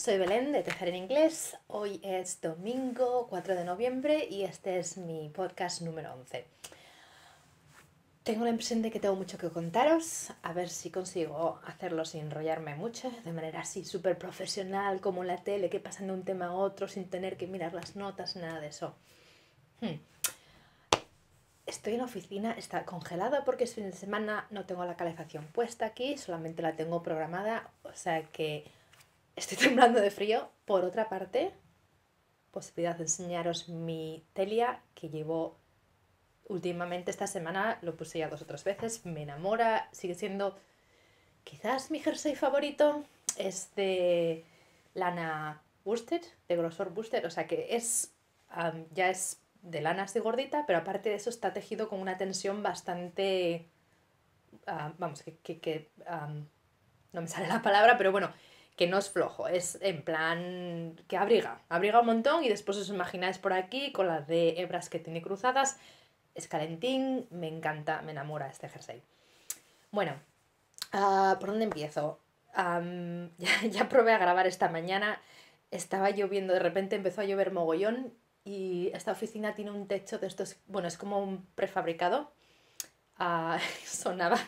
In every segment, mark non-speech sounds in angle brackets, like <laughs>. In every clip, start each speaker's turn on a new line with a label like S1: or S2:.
S1: Soy Belén de Tejer en Inglés. Hoy es domingo 4 de noviembre y este es mi podcast número 11. Tengo la impresión de que tengo mucho que contaros, a ver si consigo hacerlo sin enrollarme mucho, de manera así súper profesional, como en la tele, que pasan de un tema a otro sin tener que mirar las notas, nada de eso. Hmm. Estoy en la oficina, está congelada porque es fin de semana no tengo la calefacción puesta aquí, solamente la tengo programada, o sea que estoy <laughs> temblando de frío. Por otra parte, posibilidad de enseñaros mi telia que llevo últimamente esta semana, lo puse ya dos o tres veces, me enamora, sigue siendo quizás mi jersey favorito, es de lana boosted, de grosor boosted, o sea que es, ya es de lana así gordita, pero aparte de eso está tejido con una tensión bastante, ah, vamos, que, no me sale la palabra, pero bueno, que no es flojo, es en plan que abriga, abriga un montón y después os imagináis por aquí con las de hebras que tiene cruzadas. Es calentín, me encanta, me enamora este jersey. Bueno, ah, ¿por dónde empiezo? <laughs> ya, probé a grabar esta mañana, estaba lloviendo, de repente empezó a llover mogollón y esta oficina tiene un techo de estos, bueno, es como un prefabricado. Ah, <laughs> sonaba,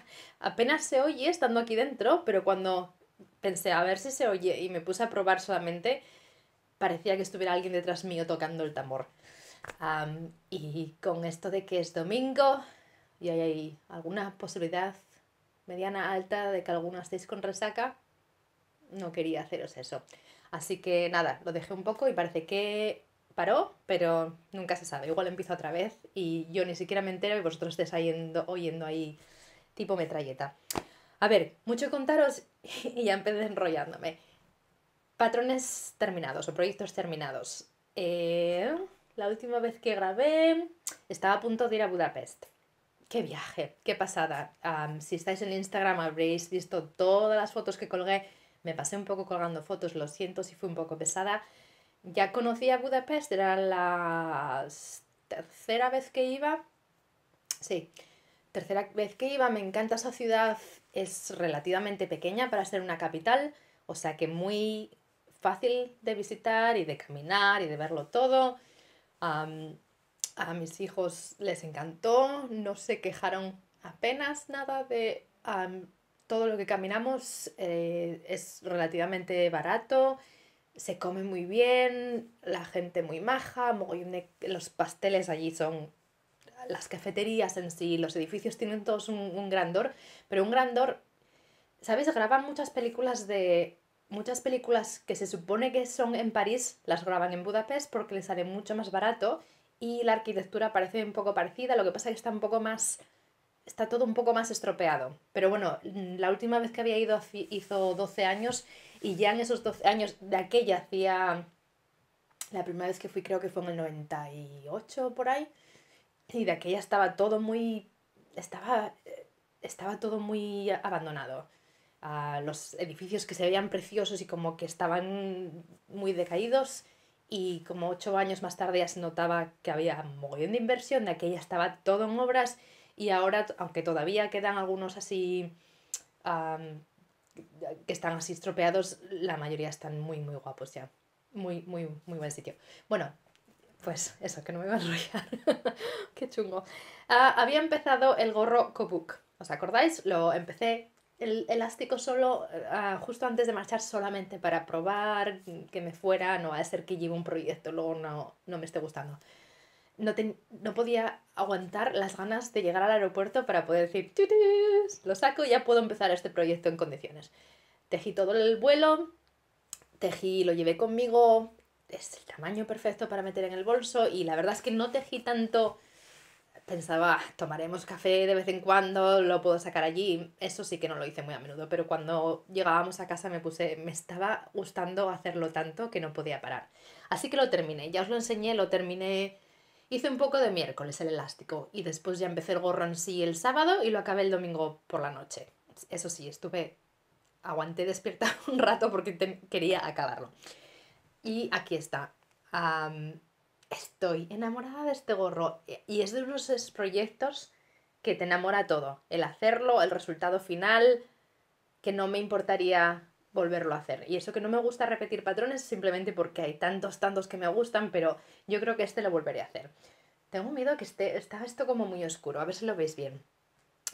S1: apenas se oye estando aquí dentro, pero cuando pensé, a ver si se oye, y me puse a probar solamente, parecía que estuviera alguien detrás mío tocando el tambor. y con esto de que es domingo y hay alguna posibilidad mediana alta de que alguno estéis con resaca, no quería haceros eso. Así que nada, lo dejé un poco y parece que paró, pero nunca se sabe. Igual empiezo otra vez y yo ni siquiera me entero y vosotros estáis oyendo ahí tipo metralleta. A ver, mucho contaros <laughs> y ya empecé enrollándome. Patrones terminados o proyectos terminados. Eh, la última vez que grabé estaba a punto de ir a Budapest. ¡Qué viaje! ¡Qué pasada! si estáis en Instagram habréis visto todas las fotos que colgué. Me pasé un poco colgando fotos, lo siento si fui un poco pesada. Ya conocí a Budapest, era la tercera vez que iba. Sí, tercera vez que iba, me encanta esa ciudad, es relativamente pequeña para ser una capital, o sea que muy fácil de visitar y de caminar y de verlo todo. a mis hijos les encantó, no se quejaron apenas nada de todo lo que caminamos, eh, es relativamente barato, se come muy bien, la gente muy maja, los pasteles allí son las cafeterías en sí, los edificios tienen todos un, grandor, pero un grandor, Sabéis, Graban muchas películas de... Muchas películas que se supone que son en París las graban en Budapest porque les sale mucho más barato y la arquitectura parece un poco parecida, lo que pasa es que está un poco más... Está todo un poco más estropeado. Pero bueno, la última vez que había ido hizo 12 años y ya en esos 12 años de aquella hacía... La primera vez que fui creo que fue en el 98 por ahí y de aquella estaba todo muy. estaba. estaba todo muy abandonado. los edificios que se veían preciosos y como que estaban muy decaídos y como ocho años más tarde ya se notaba que había un mogollón de inversión, de aquella estaba todo en obras y ahora, aunque todavía quedan algunos así que están así estropeados, la mayoría están muy, muy guapos ya. Muy, muy, muy buen sitio. Bueno, pues eso, que no me iba a enrollar. <laughs> Qué chungo. Ah, había empezado el gorro Kobuk. ¿Os acordáis? Lo empecé el elástico solo ah, justo antes de marchar solamente para probar que me fuera, no va a ser que lleve un proyecto, luego no, me esté gustando. No, no podía aguantar las ganas de llegar al aeropuerto para poder decir, lo saco y ya puedo empezar este proyecto en condiciones. Tejí todo el vuelo, tejí, lo llevé conmigo, es el tamaño perfecto para meter en el bolso y la verdad es que no tejí tanto. Pensaba, tomaremos café de vez en cuando, lo puedo sacar allí. Eso sí que no lo hice muy a menudo, pero cuando llegábamos a casa me puse, me estaba gustando hacerlo tanto que no podía parar. Así que lo terminé, ya os lo enseñé, lo terminé. Hice un poco de miércoles el elástico y después ya empecé el gorro en sí el sábado y lo acabé el domingo por la noche. Eso sí, estuve, aguanté despierta <laughs> un rato porque quería acabarlo. Y aquí está. estoy enamorada de este gorro. Eh, y es de unos proyectos que te enamora todo. El hacerlo, el resultado final, que no me importaría volverlo a hacer. Y eso que no me gusta repetir patrones simplemente porque hay tantos, tantos que me gustan, pero yo creo que este lo volveré a hacer. Tengo miedo que esté, está esto como muy oscuro, a ver si lo veis bien.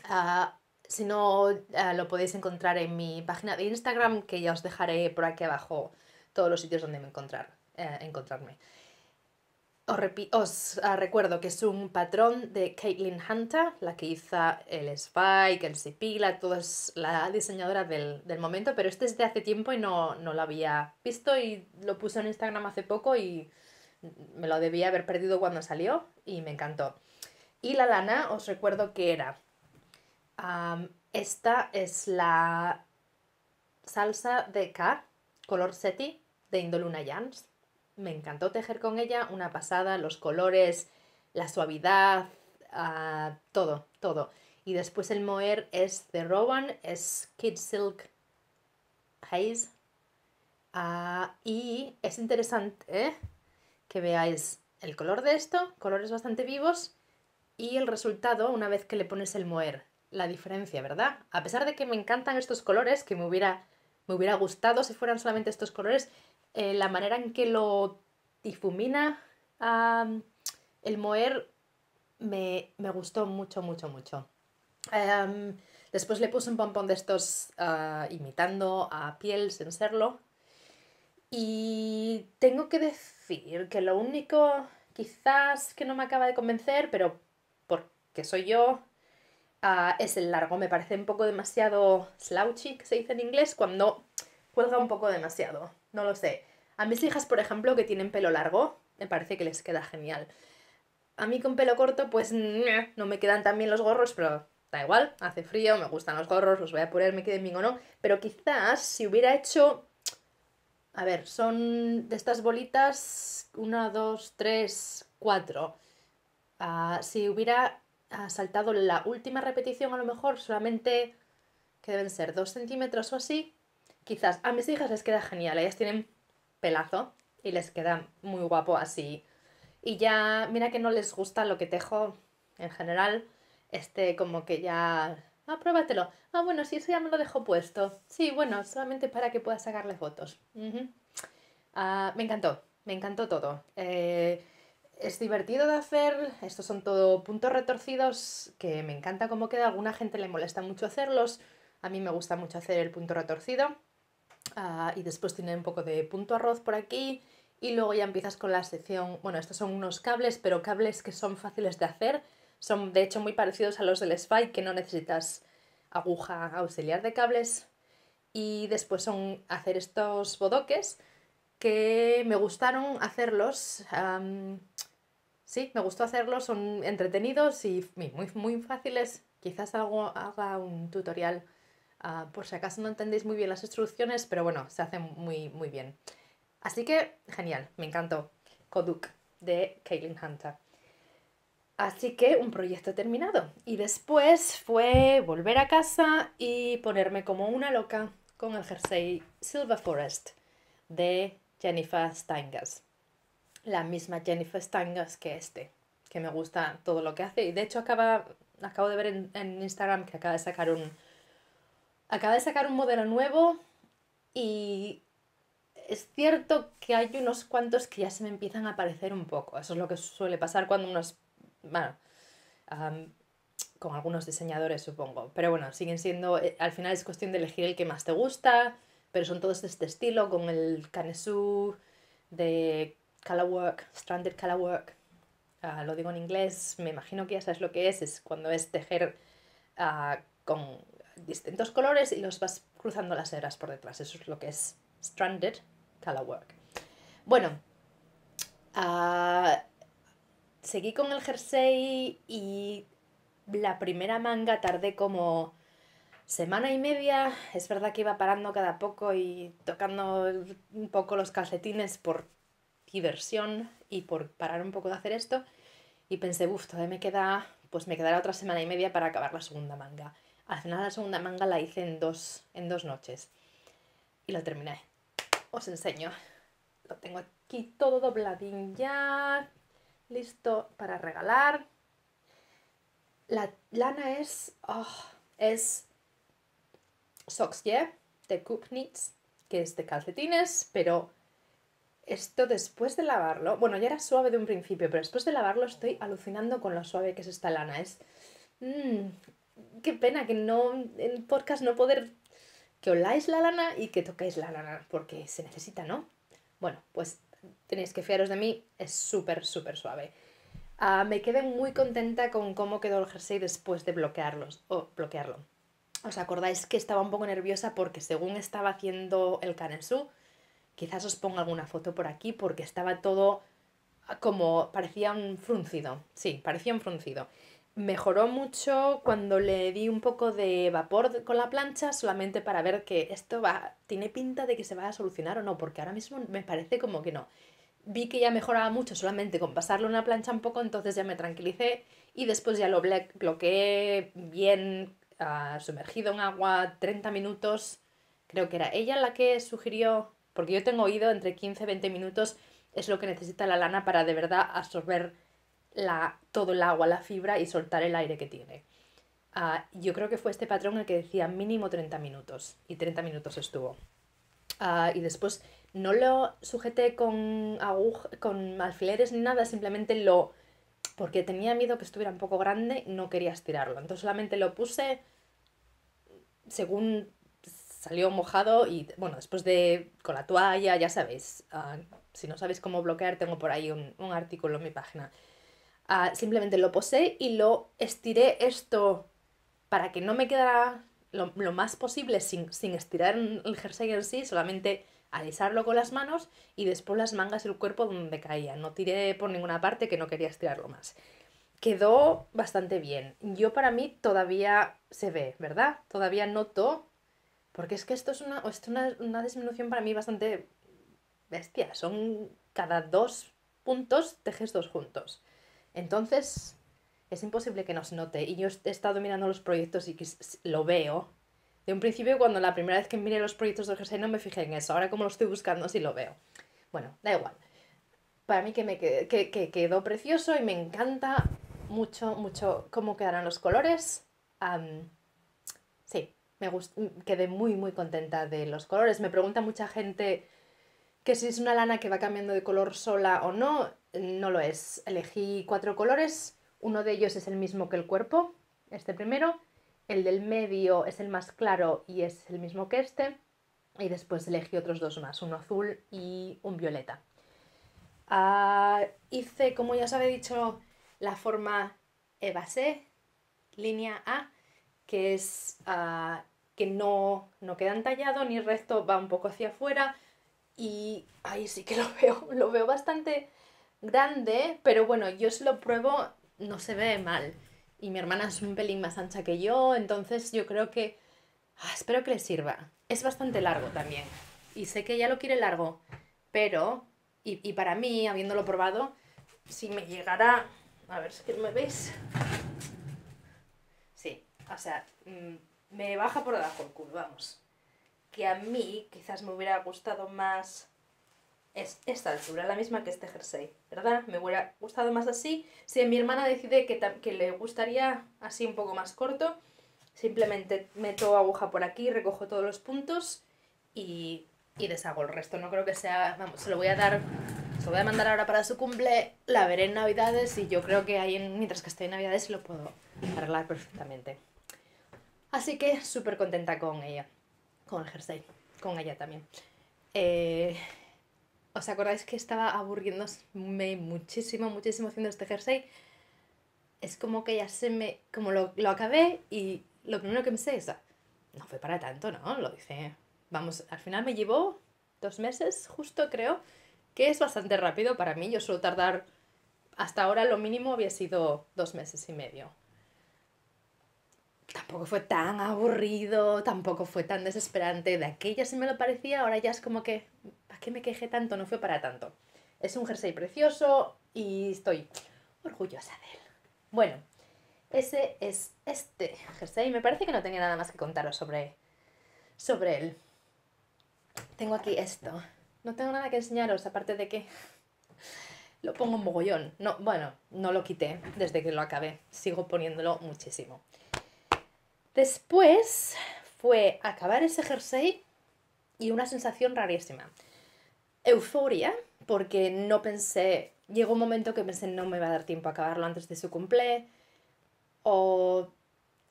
S1: Ah, si no, ah, lo podéis encontrar en mi página de Instagram, que ya os dejaré por aquí abajo todos los sitios donde me encontrar, eh, encontrarme. Os, ah, recuerdo que es un patrón de Caitlin Hunter, la que hizo el Spike, el Cipila, es la diseñadora del, momento, pero este es de hace tiempo y no, lo había visto y lo puse en Instagram hace poco y me lo debía haber perdido cuando salió y me encantó. Y la lana, os recuerdo que era. esta es la salsa de K, color seti, de Indoluna Jans. Me encantó tejer con ella, una pasada, los colores, la suavidad, ah, todo, todo. Y después el moer es de Rowan, es Kid Silk Haze. Ah, y es interesante que veáis el color de esto, colores bastante vivos, y el resultado una vez que le pones el moer. La diferencia, ¿verdad? A pesar de que me encantan estos colores, que me hubiera, me hubiera gustado si fueran solamente estos colores, eh, la manera en que lo difumina el moer, me, gustó mucho, mucho, mucho. después le puse un pompón de estos ah, imitando a piel sin serlo. Y tengo que decir que lo único quizás que no me acaba de convencer, pero porque soy yo, ah, es el largo. Me parece un poco demasiado slouchy, que se dice en inglés, cuando cuelga un poco demasiado. No lo sé. A mis hijas, por ejemplo, que tienen pelo largo, me parece que les queda genial. A mí con pelo corto, pues no me quedan tan bien los gorros, pero da igual, hace frío, me gustan los gorros, los voy a poner, me queden bien o no. Pero quizás si hubiera hecho... A ver, son de estas bolitas, una, dos, tres, cuatro. Ah, si hubiera ah, saltado la última repetición, a lo mejor solamente, que deben ser dos centímetros o así, quizás a mis hijas les queda genial, ellas tienen pelazo y les queda muy guapo así. Y ya, mira que no les gusta lo que tejo en general, este como que ya... Ah, Ah, bueno, si eso ya me lo dejo puesto. Sí, bueno, solamente para que pueda sacarle fotos. Ah, me encantó, me encantó todo. Eh, es divertido de hacer, estos son todo puntos retorcidos que me encanta cómo queda, a alguna gente le molesta mucho hacerlos, a mí me gusta mucho hacer el punto retorcido. Ah, y después tiene un poco de punto arroz por aquí. Y luego ya empiezas con la sección, bueno, estos son unos cables, pero cables que son fáciles de hacer. Son de hecho muy parecidos a los del spike que no necesitas aguja auxiliar de cables. Y después son hacer estos bodoques, que me gustaron hacerlos. sí, me gustó hacerlos, son entretenidos y muy, muy fáciles. Quizás algo haga un tutorial Ah, por si acaso no entendéis muy bien las instrucciones, pero bueno, se hace muy, muy bien. Así que, genial, me encantó. Koduk, de Kaylin Hunter. Así que un proyecto terminado. Y después fue volver a casa y ponerme como una loca con el jersey Silver Forest de Jennifer Steingas. La misma Jennifer Steingas que este, que me gusta todo lo que hace. Y de hecho acabo de ver en Instagram que acaba de sacar un, acaba de sacar un modelo nuevo y es cierto que hay unos cuantos que ya se me empiezan a parecer un poco. Eso es lo que suele pasar cuando unos... Bueno, con algunos diseñadores supongo. Pero bueno, siguen siendo... Eh, al final es cuestión de elegir el que más te gusta, pero son todos de este estilo, con el canesú de Colorwork, Stranded Colorwork. Ah, lo digo en inglés, me imagino que ya sabes lo que es, es cuando es tejer ah, con distintos colores y los vas cruzando las hebras por detrás. Eso es lo que es Stranded colorwork. Bueno, ah, seguí con el jersey y la primera manga tardé como semana y media. Es verdad que iba parando cada poco y tocando un poco los calcetines por diversión y por parar un poco de hacer esto. Y pensé, uff, todavía me queda, pues me quedará otra semana y media para acabar la segunda manga. Al final la segunda manga la hice en dos, en dos noches. Y lo terminé. Os enseño. Lo tengo aquí todo dobladín ya. Listo para regalar. La lana es... Oh, es... Yeah de Kupnitz, que es de calcetines, pero esto después de lavarlo, bueno, ya era suave de un principio, pero después de lavarlo estoy alucinando con lo suave que es esta lana. Es. Mm, qué pena que no en podcast no poder que oláis la lana y que toquéis la lana, porque se necesita, ¿no? Bueno, pues tenéis que fiaros de mí, es súper, súper suave. Ah, me quedé muy contenta con cómo quedó el jersey después de bloquearlos, o bloquearlo. ¿Os acordáis que estaba un poco nerviosa porque según estaba haciendo el canesú, quizás os ponga alguna foto por aquí porque estaba todo como parecía un fruncido, sí, parecía un fruncido mejoró mucho cuando le di un poco de vapor con la plancha solamente para ver que esto va tiene pinta de que se va a solucionar o no porque ahora mismo me parece como que no vi que ya mejoraba mucho solamente con pasarle una plancha un poco entonces ya me tranquilicé y después ya lo bloqueé bien ah, sumergido en agua 30 minutos creo que era ella la que sugirió porque yo tengo oído entre 15 20 minutos es lo que necesita la lana para de verdad absorber la, todo el agua, la fibra y soltar el aire que tiene. Ah, yo creo que fue este patrón el que decía mínimo 30 minutos y 30 minutos estuvo. Ah, y después no lo sujeté con, con alfileres ni nada, simplemente lo... porque tenía miedo que estuviera un poco grande, no quería estirarlo. Entonces solamente lo puse según salió mojado y bueno, después de con la toalla, ya sabéis, ah, si no sabéis cómo bloquear, tengo por ahí un artículo en mi página simplemente lo posé y lo estiré esto para que no me quedara lo, más posible sin, estirar el jersey en sí, solamente alisarlo con las manos y después las mangas y el cuerpo donde caía. No tiré por ninguna parte que no quería estirarlo más. Quedó bastante bien. Yo para mí todavía se ve, ¿verdad? Todavía noto, porque es que esto es una, disminución para mí bastante bestia. Son cada dos puntos tejes dos juntos. Entonces, es imposible que nos note. Y yo he estado mirando los proyectos y lo veo. De un principio, cuando la primera vez que miré los proyectos de Jersey no me fijé en eso. Ahora como lo estoy buscando, sí lo veo. Bueno, da igual. Para mí que me que, quedó precioso y me encanta mucho, mucho cómo quedarán los colores. sí, me quedé muy, muy contenta de los colores. Me pregunta mucha gente que si es una lana que va cambiando de color sola o no no lo es. Elegí cuatro colores, uno de ellos es el mismo que el cuerpo, este primero, el del medio es el más claro y es el mismo que este, y después elegí otros dos más, uno azul y un violeta. Ah, hice, como ya os había dicho, la forma evasé, línea A, que es ah, que no, no queda entallado ni recto, va un poco hacia afuera y ahí sí que lo <laughs> veo, lo veo bastante grande, pero bueno, yo si lo pruebo no se ve mal. Y mi hermana es un pelín más ancha que yo, entonces yo creo que... Ah, espero que le sirva. Es bastante largo también. Y sé que ella lo quiere largo, pero... Y, para mí, habiéndolo probado, si me llegara... A ver, si me veis. Sí, o sea, mm, me baja por debajo el culo, vamos. Que a mí quizás me hubiera gustado más es esta altura, la misma que este jersey, ¿verdad? Me hubiera gustado más así. Si mi hermana decide que, le gustaría así un poco más corto, simplemente meto aguja por aquí, recojo todos los puntos y, y deshago el resto. No creo que sea, vamos, se lo voy a dar, se lo voy a mandar ahora para su cumple, la veré en Navidades y yo creo que ahí, mientras que estoy en Navidades, lo puedo arreglar perfectamente. Así que súper contenta con ella, con el jersey, con ella también. Eh, ¿Os acordáis que estaba aburriéndome muchísimo, muchísimo haciendo este jersey? Es como que ya se me... como lo, lo acabé y lo primero que me sé es, no fue para tanto, ¿no? Lo dice Vamos, al final me llevó dos meses, justo creo, que es bastante rápido para mí. Yo suelo tardar, hasta ahora lo mínimo había sido dos meses y medio tampoco fue tan aburrido, tampoco fue tan desesperante. De aquella sí me lo parecía, ahora ya es como que, ¿para qué me quejé tanto? No fue para tanto. Es un jersey precioso y estoy orgullosa de él. Bueno, ese es este jersey. Me parece que no tenía nada más que contaros sobre, sobre él. Tengo aquí esto. No tengo nada que enseñaros, aparte de que <laughs> lo pongo un mogollón. No, bueno, no lo quité desde que lo acabé. Sigo poniéndolo muchísimo. Después fue acabar ese jersey y una sensación rarísima. Euforia, porque no pensé, llegó un momento que pensé no me iba a dar tiempo a acabarlo antes de su cumple, o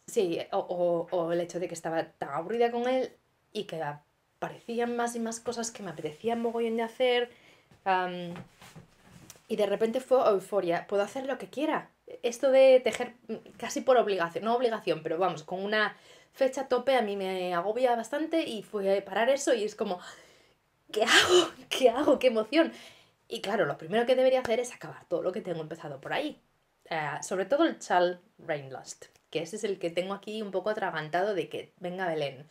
S1: sí, o, el hecho de que estaba tan aburrida con él y que aparecían más y más cosas que me apetecían mogollón de hacer. y de repente fue euforia, puedo hacer lo que quiera esto de tejer casi por obligación, no obligación, pero vamos, con una fecha tope a mí me agobia bastante y fui a parar eso y es como, ¿qué hago? <laughs> ¿Qué hago? ¡Qué emoción! Y claro, lo primero que debería hacer es acabar todo lo que tengo empezado por ahí. Eh, sobre todo el Chal Rainlust, que ese es el que tengo aquí un poco atragantado de que venga Belén.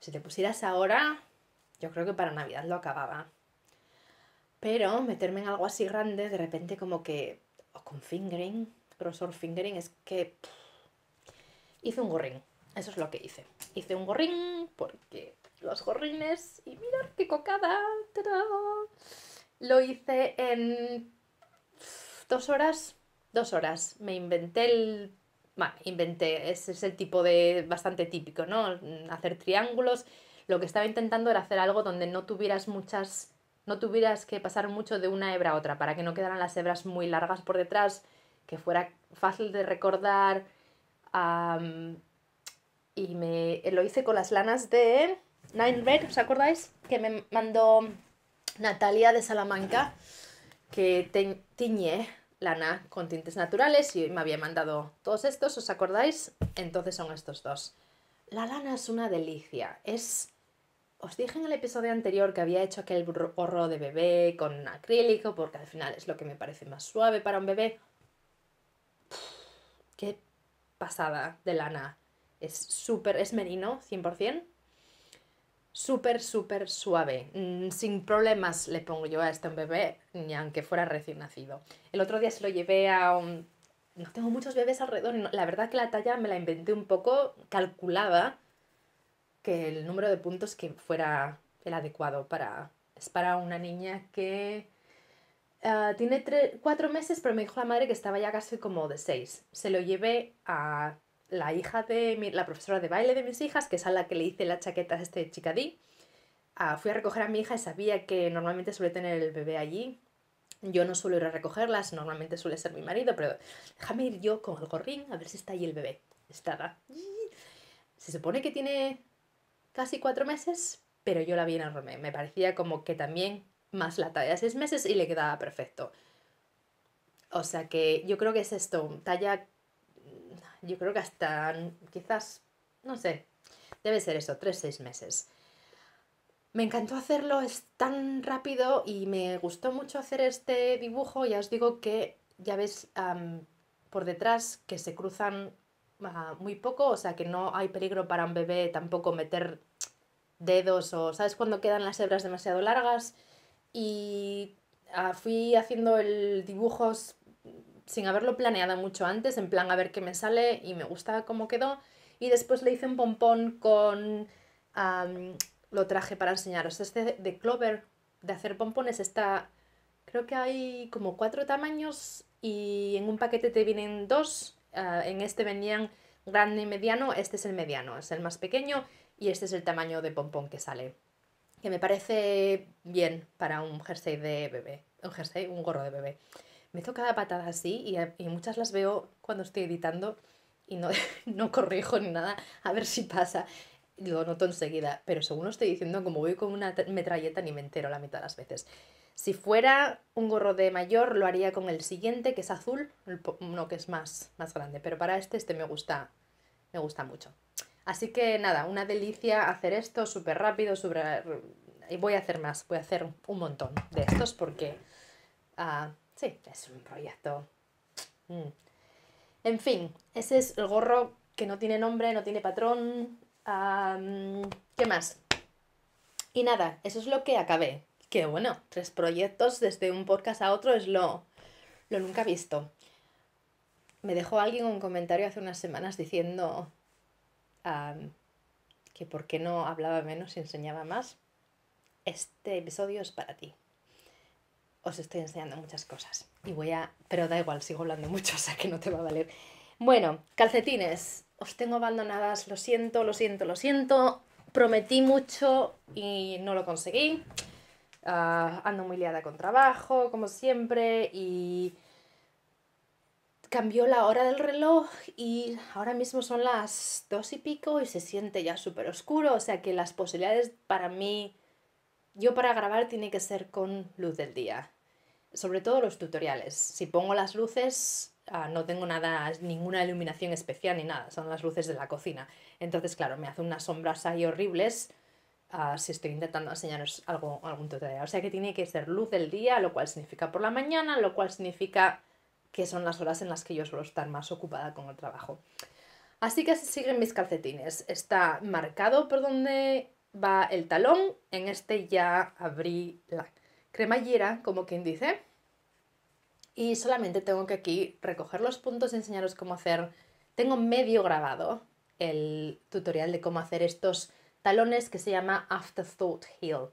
S1: Si te pusieras ahora, yo creo que para Navidad lo acababa. Pero meterme en algo así grande, de repente como que... o con fingering, grosor fingering es que hice un gorrín. Eso es lo que hice. Hice un gorrín porque los gorrines, y mirad qué cocada, lo hice en dos horas, dos horas. Me inventé el... inventé, ese es el tipo de bastante típico, ¿no? Hacer triángulos. Lo que estaba intentando era hacer algo donde no tuvieras muchas no tuvieras que pasar mucho de una hebra a otra para que no quedaran las hebras muy largas por detrás que fuera fácil de recordar. y me lo hice con las lanas de Nine ¿os acordáis? Que me mandó Natalia de Salamanca, que tiñe lana con tintes naturales y me había mandado todos estos, ¿os acordáis? Entonces son estos dos. La lana es una delicia, es... Os dije en el episodio anterior que había hecho aquel gorro de bebé con acrílico porque al final es lo que me parece más suave para un bebé qué pasada de lana. Es súper, es merino, 100%. Súper, súper suave. Mm, sin problemas le pongo yo a este bebé, ni aunque fuera recién nacido. El otro día se lo llevé a un... No tengo muchos bebés alrededor. la verdad que la talla me la inventé un poco. Calculaba que el número de puntos que fuera el adecuado para... Es para una niña que Ah, tiene cuatro meses, pero me dijo la madre que estaba ya casi como de seis. Se lo llevé a la hija de la profesora de baile de mis hijas, que es a la que le hice la chaqueta a este chicadí. Ah, fui a recoger a mi hija y sabía que normalmente suele tener el bebé allí. Yo no suelo ir a recogerlas, normalmente suele ser mi marido, pero déjame ir yo con el gorrín a ver si está ahí el bebé. Estaba. Se supone que tiene casi cuatro meses, pero yo la vi en el romé. Me parecía como que también más la talla 6 meses y le quedaba perfecto. O sea que yo creo que es esto, talla, yo creo que hasta quizás, no sé, debe ser eso, 3-6 meses. Me encantó hacerlo, es tan rápido y me gustó mucho hacer este dibujo. Ya os digo que ya ves por detrás que se cruzan ah, muy poco, o sea que no hay peligro para un bebé tampoco meter dedos o, ¿sabes? Cuando quedan las hebras demasiado largas, y ah, fui haciendo el dibujo sin haberlo planeado mucho antes, en plan a ver qué me sale y me gusta cómo quedó. Y después le hice un pompón con... lo traje para enseñaros. Este de, Clover, de hacer pompones, está... Creo que hay como cuatro tamaños y en un paquete te vienen dos. Ah, en este venían grande y mediano, este es el mediano, es el más pequeño y este es el tamaño de pompón que sale que me parece bien para un jersey de bebé, un jersey, un gorro de bebé. Me toca cada patada así y, muchas las veo cuando estoy editando y no, <laughs> no corrijo ni nada, a ver si pasa. Lo noto enseguida, pero según lo estoy diciendo, como voy con una metralleta ni me entero la mitad de las veces. Si fuera un gorro de mayor, lo haría con el siguiente, que es azul, uno que es más, más grande, pero para este, este me gusta, me gusta mucho. Así que nada, una delicia hacer esto súper rápido, súper... Y eh, voy a hacer más, voy a hacer un montón de estos porque... Ah, sí, es un proyecto. Mm. En fin, ese es el gorro que no tiene nombre, no tiene patrón. ¿Qué más? Y nada, eso es lo que acabé. Que bueno, tres proyectos desde un podcast a otro es lo, lo nunca visto. Me dejó alguien un comentario hace unas semanas diciendo que por qué no hablaba menos y enseñaba más, este episodio es para ti. Os estoy enseñando muchas cosas y voy a... Pero da igual, sigo hablando <laughs> mucho, o sea que no te va a valer. Bueno, calcetines, os tengo abandonadas, lo siento, lo siento, lo siento. Prometí mucho y no lo conseguí. Ah, ando muy liada con trabajo, como siempre, y cambió la hora del reloj y ahora mismo son las dos y pico y se siente ya súper oscuro, o sea que las posibilidades para mí, yo para grabar tiene que ser con luz del día, sobre todo los tutoriales. Si pongo las luces, ah, no tengo nada, ninguna iluminación especial ni nada, son las luces de la cocina. Entonces, claro, me hace unas sombras ahí horribles. Ah, si estoy intentando enseñaros algo, algún tutorial. O sea que tiene que ser luz del día, lo cual significa por la mañana, lo cual significa que son las horas en las que yo suelo estar más ocupada con el trabajo. Así que así siguen mis calcetines. Está marcado por donde va el talón. En este ya abrí la cremallera, como quien dice. Y solamente tengo que aquí recoger los puntos y enseñaros cómo hacer. Tengo medio grabado el tutorial de cómo hacer estos talones que se llama Afterthought Heel,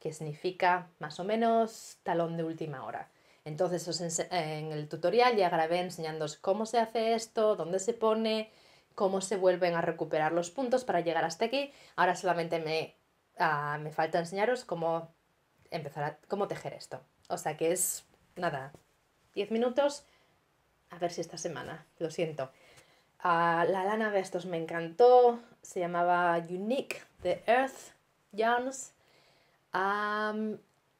S1: que significa más o menos talón de última hora. Entonces en el tutorial ya grabé enseñándoos cómo se hace esto, dónde se pone, cómo se vuelven a recuperar los puntos para llegar hasta aquí. Ahora solamente me, ah, falta enseñaros cómo empezar a cómo tejer esto. O sea que es nada, 10 minutos, a ver si esta semana, lo siento. Ah, la lana de estos me encantó, se llamaba Unique the Earth Yarns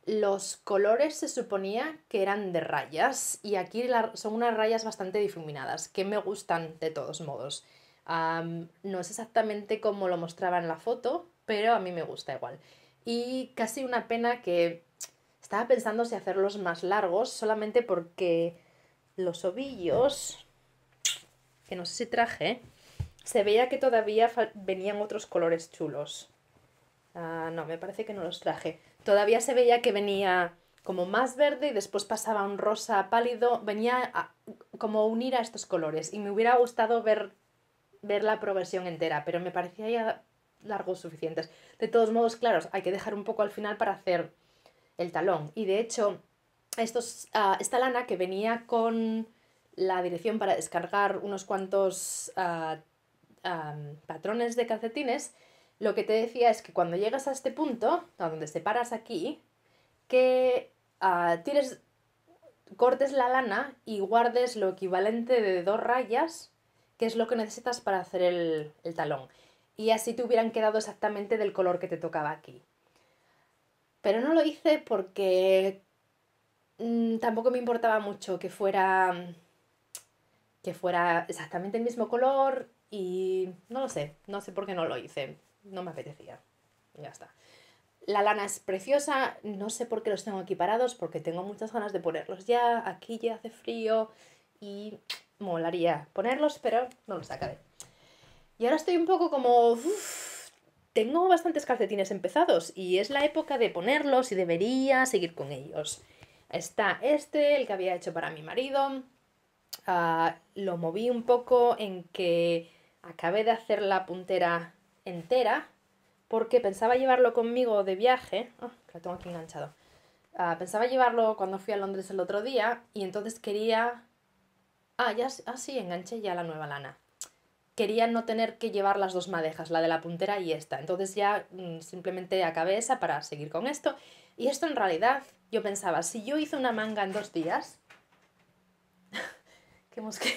S1: los colores se suponía que eran de rayas y aquí son unas rayas bastante difuminadas que me gustan de todos modos. no es exactamente como lo mostraba en la foto, pero a mí me gusta igual. Y casi una pena que estaba pensando si hacerlos más largos solamente porque los ovillos, que no sé si traje, se veía que todavía venían otros colores chulos. Ah, no, me parece que no los traje. Todavía se veía que venía como más verde y después pasaba un rosa pálido. Venía a, como unir a estos colores y me hubiera gustado ver, ver la progresión entera, pero me parecía ya largos suficientes. De todos modos, claro, hay que dejar un poco al final para hacer el talón. Y de hecho, estos, ah, esta lana que venía con la dirección para descargar unos cuantos ah, patrones de calcetines, lo que te decía es que cuando llegas a este punto, a donde te paras aquí, que ah, cortes la lana y guardes lo equivalente de dos rayas, que es lo que necesitas para hacer el, talón. Y así te hubieran quedado exactamente del color que te tocaba aquí. Pero no lo hice porque mm, tampoco me importaba mucho que fuera que fuera exactamente el mismo color y no lo sé, no sé por qué no lo hice no me apetecía. Ya está. La lana es preciosa, no sé por qué los tengo aquí parados, porque tengo muchas ganas de ponerlos ya, aquí ya hace frío y molaría ponerlos, pero no los sacaré. Y ahora estoy un poco como... tengo bastantes calcetines empezados y es la época de ponerlos y debería seguir con ellos. Está este, el que había hecho para mi marido. Ah, lo moví un poco en que acabé de hacer la puntera entera porque pensaba llevarlo conmigo de viaje. Ah, lo tengo aquí enganchado. Ah, pensaba llevarlo cuando fui a Londres el otro día y entonces quería... Ah, ya, ah, sí, enganché ya la nueva lana. Quería no tener que llevar las dos madejas, la de la puntera y esta. Entonces ya mm, simplemente acabé esa para seguir con esto. Y esto en realidad, yo pensaba, si yo hice una manga en dos días... <laughs> qué mosquera...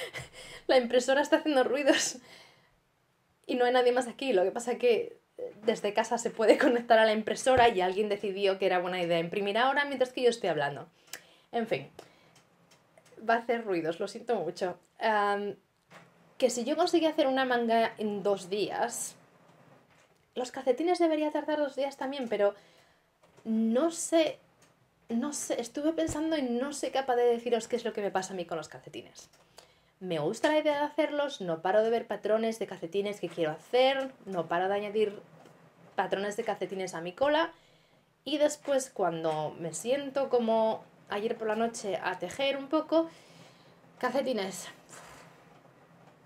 S1: <laughs> la impresora está haciendo ruidos y no hay nadie más aquí. Lo que pasa es que eh, desde casa se puede <laughs> conectar a la impresora y alguien decidió que era buena idea imprimir ahora mientras que yo estoy hablando. En fin, va a hacer ruidos, lo siento mucho. que si yo conseguí hacer una manga en dos días, los calcetines debería tardar dos días también, pero no sé, no sé, estuve pensando y no sé capaz de deciros qué es lo que me pasa a mí con los calcetines me gusta la idea de hacerlos, no paro de ver patrones de calcetines que quiero hacer, no paro de añadir patrones de calcetines a mi cola y después cuando me siento como ayer por la noche a tejer un poco, calcetines.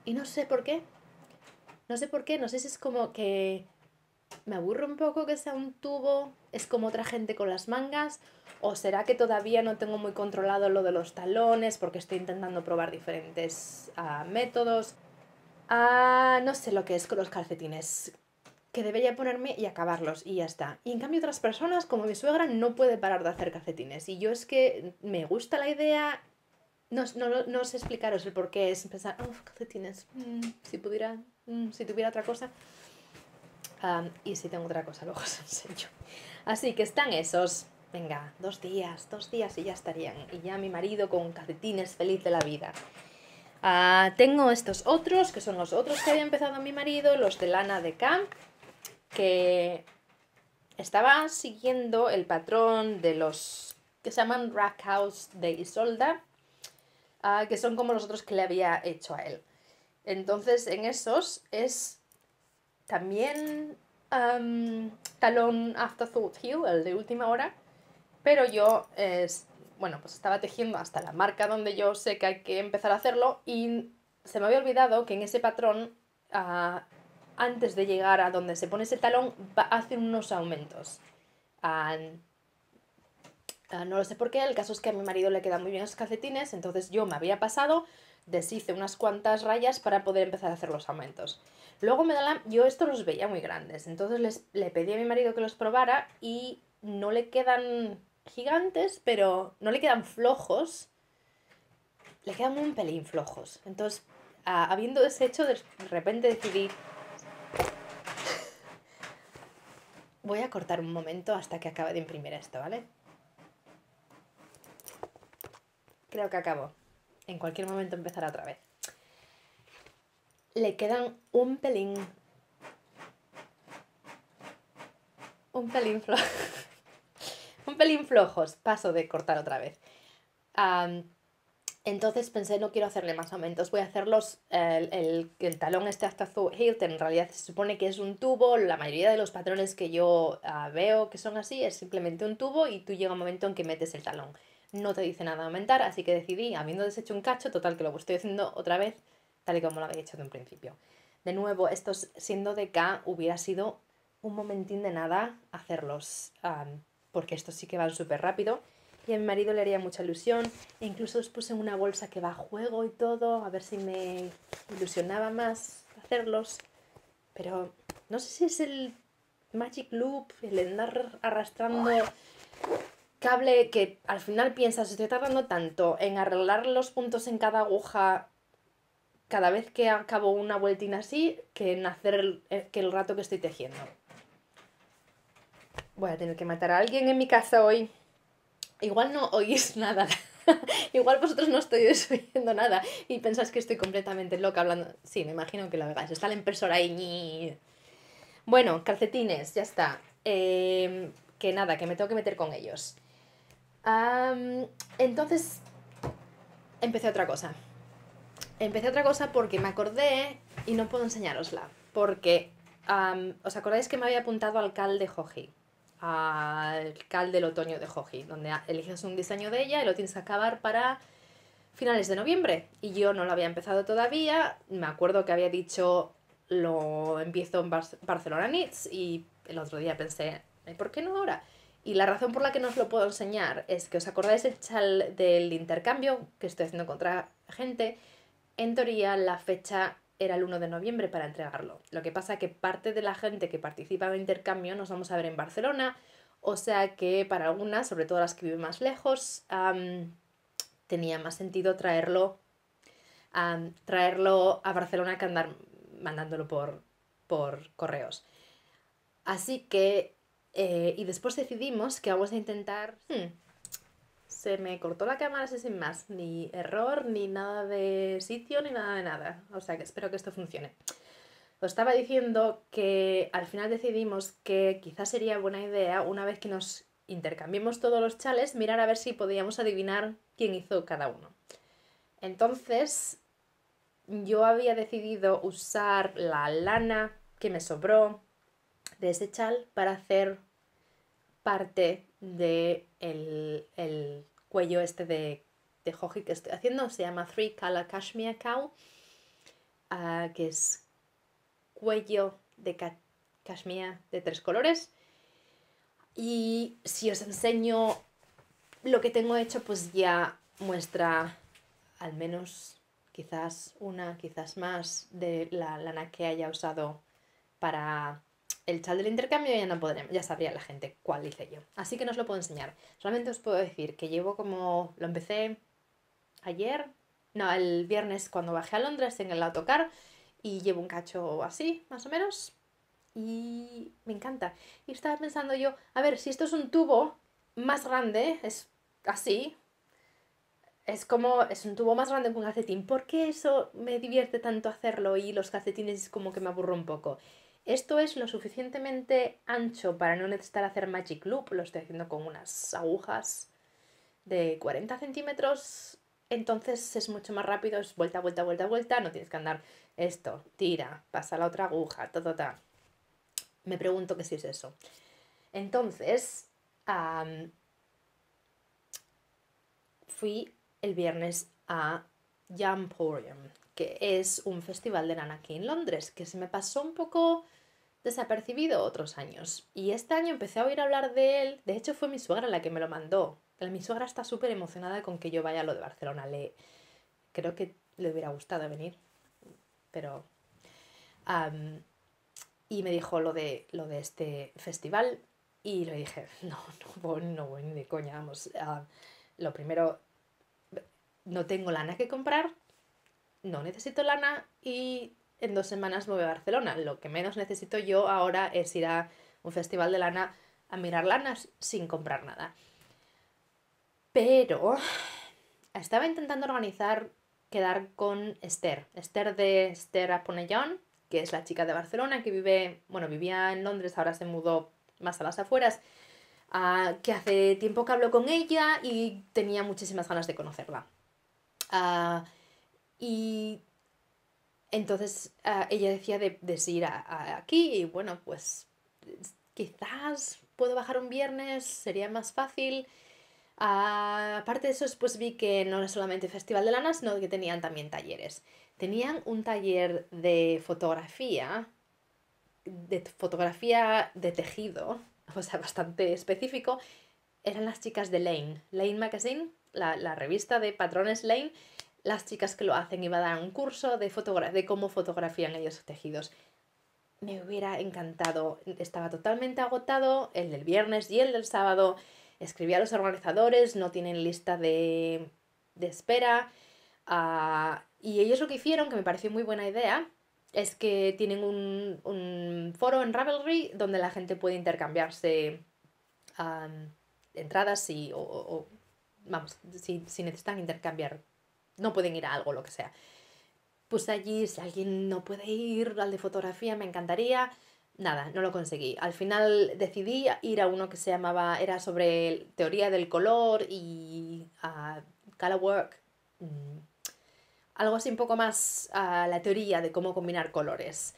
S1: Y no sé por qué. No sé por qué, no sé si es como que me aburro un poco que sea un tubo, es como otra gente con las mangas, o será que todavía no tengo muy controlado lo de los talones porque estoy intentando probar diferentes ah, métodos. ah no sé lo que es con los calcetines, que debería ponerme y acabarlos y ya está. Y en cambio otras personas, como mi suegra, no puede parar de hacer calcetines. Y yo es que me gusta la idea, no, no, sé explicaros el por qué, es pensar, uff, calcetines, mm, si pudiera, mm, si tuviera otra cosa y si tengo otra cosa, luego <laughs> os enseño. Así que están esos. Venga, dos días, dos días y ya estarían. Y ya mi marido con calcetines feliz de la vida. Ah, tengo estos otros, que son los otros que había empezado mi marido, los de lana de camp, que estaba siguiendo el patrón de los que se llaman Rack House de Isolda, ah, que son como los otros que le había hecho a él. Entonces, en esos es también talón Afterthought Hill, el de última hora, pero yo, bueno, pues estaba tejiendo hasta la marca donde yo sé que hay que empezar a hacerlo y se me había olvidado que en ese patrón, ah, antes de llegar a donde se pone ese talón, hace unos aumentos. Ah, no lo sé por qué, el caso es que a mi marido le quedan muy bien los calcetines, entonces yo me había pasado, deshice unas cuantas rayas para poder empezar a hacer los aumentos. Luego me da la... Yo estos los veía muy grandes, entonces les, le pedí a mi marido que los probara y no le quedan gigantes, pero no le quedan flojos. Le quedan un pelín flojos. Entonces, habiendo deshecho, de repente decidí... Voy a cortar un momento hasta que acabe de imprimir esto, ¿vale? Creo que acabo en cualquier momento empezará otra vez. Le quedan un pelín. Un pelín flojo. <laughs> un pelín flojos. Paso de cortar otra vez. entonces pensé, no quiero hacerle más aumentos, voy a hacerlos el, el, talón este hasta Hilton en realidad se supone que es un tubo, la mayoría de los patrones que yo ah, veo que son así es simplemente un tubo y tú llega un momento en que metes el talón no te dice nada aumentar, así que decidí, habiendo deshecho un cacho, total que lo estoy haciendo otra vez tal y como lo había hecho de un principio. De nuevo, estos siendo de K hubiera sido un momentín de nada hacerlos, porque estos sí que van súper rápido. Y a mi marido le haría mucha ilusión. E incluso os puse una bolsa que va a juego y todo, a ver si me ilusionaba más hacerlos. Pero no sé si es el Magic Loop, el andar arrastrando cable que al final piensas, estoy tardando tanto en arreglar los puntos en cada aguja cada vez que acabo una vueltina así que en hacer el, eh, que el rato que estoy tejiendo. Voy a tener que matar a alguien en mi casa hoy. Igual no oís nada. <laughs> Igual vosotros no estoy oyendo nada y pensáis que estoy completamente loca hablando. Sí, me imagino que lo hagáis. Está la impresora ahí. Bueno, calcetines, ya está. Em, que nada, que me tengo que meter con ellos entonces, empecé otra cosa. Empecé otra cosa porque me acordé y no puedo enseñárosla. Porque, ¿os acordáis que me había apuntado al CAL de Joji? Al CAL del otoño de Joji, donde eliges un diseño de ella y lo tienes que acabar para finales de noviembre. Y yo no lo había empezado todavía. Me acuerdo que había dicho lo empiezo en Barcelona Needs y el otro día pensé, ¿por qué no ahora? Y la razón por la que no os lo puedo enseñar es que os acordáis del intercambio que estoy haciendo contra gente. En teoría, la fecha era el 1 de noviembre para entregarlo. Lo que pasa que parte de la gente que participa en el intercambio nos vamos a ver en Barcelona, o sea que para algunas, sobre todo las que viven más lejos, tenía más sentido traerlo, traerlo a Barcelona que andar mandándolo por, por correos. Así que eh, y después decidimos que vamos a intentar... Hmm, se me cortó la cámara así sin más, ni error, ni nada de sitio, ni nada de nada. O sea que espero que esto funcione. Os estaba diciendo que al final decidimos que quizás sería buena idea, una vez que nos intercambiemos todos los chales, mirar a ver si podíamos adivinar quién hizo cada uno. Entonces, yo había decidido usar la lana que me sobró de ese chal para hacer parte del de el cuello este de, de hoji que estoy haciendo. Se llama Three Color Cashmere Cow, ah, que es cuello de ca cashmere de tres colores. Y si os enseño lo que tengo hecho, pues ya muestra al menos quizás una, quizás más de la lana que haya usado para el chat del intercambio ya no podremos, ya sabría la gente cuál hice yo. Así que no os lo puedo enseñar. Solamente os puedo decir que llevo como. Lo empecé ayer. No, el viernes cuando bajé a Londres en el autocar. Y llevo un cacho así, más o menos. Y me encanta. Y estaba pensando yo, a ver, si esto es un tubo más grande, es así. Es como, es un tubo más grande que un calcetín. ¿Por qué eso me divierte tanto hacerlo y los calcetines como que me aburro un poco? Esto es lo suficientemente ancho para no necesitar hacer magic loop, lo estoy haciendo con unas agujas de 40 centímetros, entonces es mucho más rápido, es vuelta, vuelta, vuelta, vuelta, no tienes que andar esto, tira, pasa la otra aguja, ta, ta, Me pregunto qué es eso. Entonces, fui el viernes a Jamporium, que es un festival de nana aquí en Londres, que se me pasó un poco desapercibido otros años. Y este año empecé a oír hablar de él, de hecho fue mi suegra la que me lo mandó. Mi suegra está súper emocionada con que yo vaya a lo de Barcelona, le creo que le hubiera gustado venir, pero... y me dijo lo de, lo de este festival y le dije, <laughs> no, no voy, no voy ni de coña, vamos. lo primero, no tengo lana que comprar, no necesito lana y en dos semanas me voy a Barcelona. Lo que menos necesito yo ahora es ir a un festival de lana a mirar lanas sin comprar nada. Pero estaba intentando organizar quedar con Esther, Esther de Esther ponellón que es la chica de Barcelona que vive, bueno, vivía en Londres, ahora se mudó más a las afueras, que hace tiempo que hablo con ella y tenía muchísimas ganas de conocerla. Ah, y entonces ah, ella decía de, seguir aquí y bueno, pues quizás puedo bajar un viernes, sería más fácil. Ah, aparte de eso, pues vi que no era solamente Festival de Lanas, sino que tenían también talleres. Tenían un taller de fotografía, de fotografía de tejido, <laughs> o sea, bastante específico. Eran las chicas de Lane, Lane Magazine, la, la revista de patrones Lane, las chicas que lo hacen iba a dar un curso de, de cómo fotografían ellos tejidos. Me hubiera encantado. Estaba totalmente agotado el del viernes y el del sábado. Escribí a los organizadores, no tienen lista de, de espera. Ah, y ellos lo que hicieron, que me pareció muy buena idea, es que tienen un, foro en Ravelry donde la gente puede intercambiarse entradas y, o, vamos, si necesitan intercambiar no pueden ir a algo, lo que sea. Pues allí, si alguien no puede ir al de fotografía, me encantaría. Nada, no lo conseguí. Al final decidí ir a uno que se llamaba, era sobre teoría del color y ah, color work. Mm, algo así un poco más a la teoría de cómo combinar colores.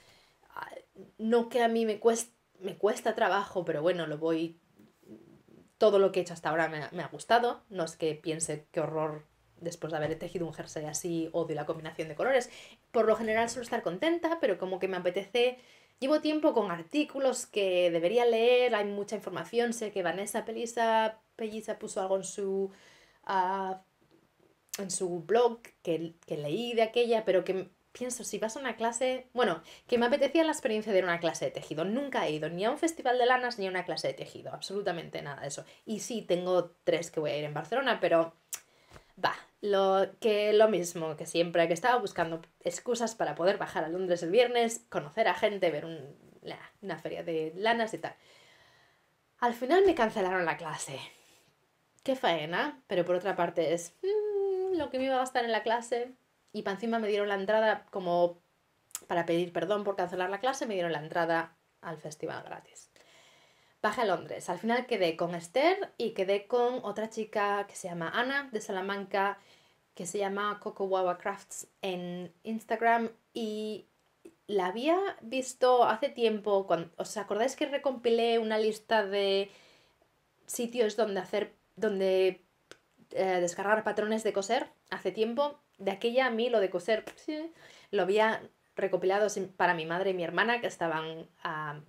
S1: Ah, no que a mí me me cuesta trabajo, pero bueno, lo voy. Todo lo que he hecho hasta ahora me, me, ha gustado. No es que piense qué horror después de haber tejido un jersey así, odio la combinación de colores. Por lo general suelo estar contenta, pero como que me apetece... Llevo tiempo con artículos que debería leer, hay mucha información, sé que Vanessa Pelisa, Pelliza puso algo en su, ah, en su blog que, que leí de aquella, pero que pienso, si vas a una clase, bueno, que me apetecía la experiencia de ir a una clase de tejido. Nunca he ido ni a un festival de lanas ni a una clase de tejido, absolutamente nada de eso. Y sí, tengo tres que voy a ir en Barcelona, pero va, lo que lo mismo que siempre, que estaba buscando excusas para poder bajar a Londres el viernes, conocer a gente, ver un, una feria de lanas y tal. Al final me cancelaron la clase. Qué faena, pero por otra parte es mm, lo que me iba a gastar en la clase. Y para encima me dieron la entrada como para pedir perdón por cancelar la clase, me dieron la entrada al festival gratis. Bajé a Londres. Al final quedé con Esther y quedé con otra chica que se llama Ana de Salamanca, que se llama Coco Wawa Crafts en Instagram y la había visto hace tiempo. Cuando, ¿Os acordáis que recompilé una lista de sitios donde hacer, donde eh, descargar patrones de coser hace tiempo? De aquella a mí lo de coser lo había recopilado para mi madre y mi hermana que estaban a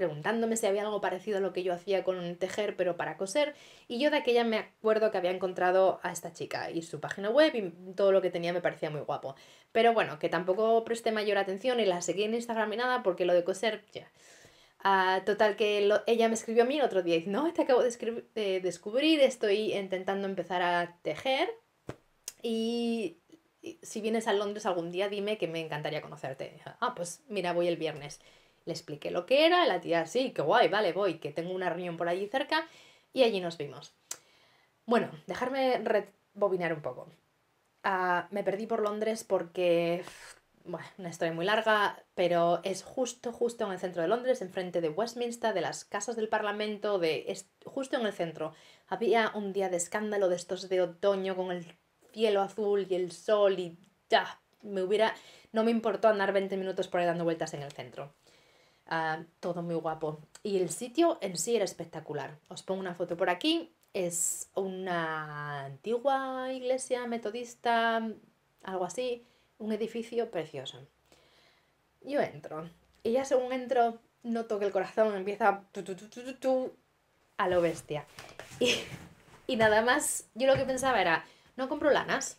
S1: preguntándome si había algo parecido a lo que yo hacía con un tejer, pero para coser. Y yo de aquella me acuerdo que había encontrado a esta chica y su página web y todo lo que tenía me parecía muy guapo. Pero bueno, que tampoco presté mayor atención y la seguí en Instagram y nada, porque lo de coser, ya. Ah, total, que ella me escribió a mí el otro día y no, te acabo de descubrir, estoy intentando empezar a tejer y si vienes a Londres algún día, dime que me encantaría conocerte. Ah, pues mira, voy el viernes. Le expliqué lo que era, la tía, sí, qué guay, vale, voy, que tengo una reunión por allí cerca y allí nos vimos. Bueno, dejarme rebobinar un poco. Ah, me perdí por Londres porque, bueno, una historia muy larga, pero es justo, justo en el centro de Londres, enfrente de Westminster, de las casas del Parlamento, de justo en el centro. Había un día de escándalo de estos de otoño con el cielo azul y el sol y ya, me hubiera, no me importó andar 20 minutos por ahí dando vueltas en el centro. Ah, todo muy guapo. Y el sitio en sí era espectacular. Os pongo una foto por aquí. Es una antigua iglesia metodista, algo así, un edificio precioso. Yo entro. Y ya según entro, noto que el corazón empieza a lo bestia. Y, nada más, yo lo que pensaba era, no compro lanas,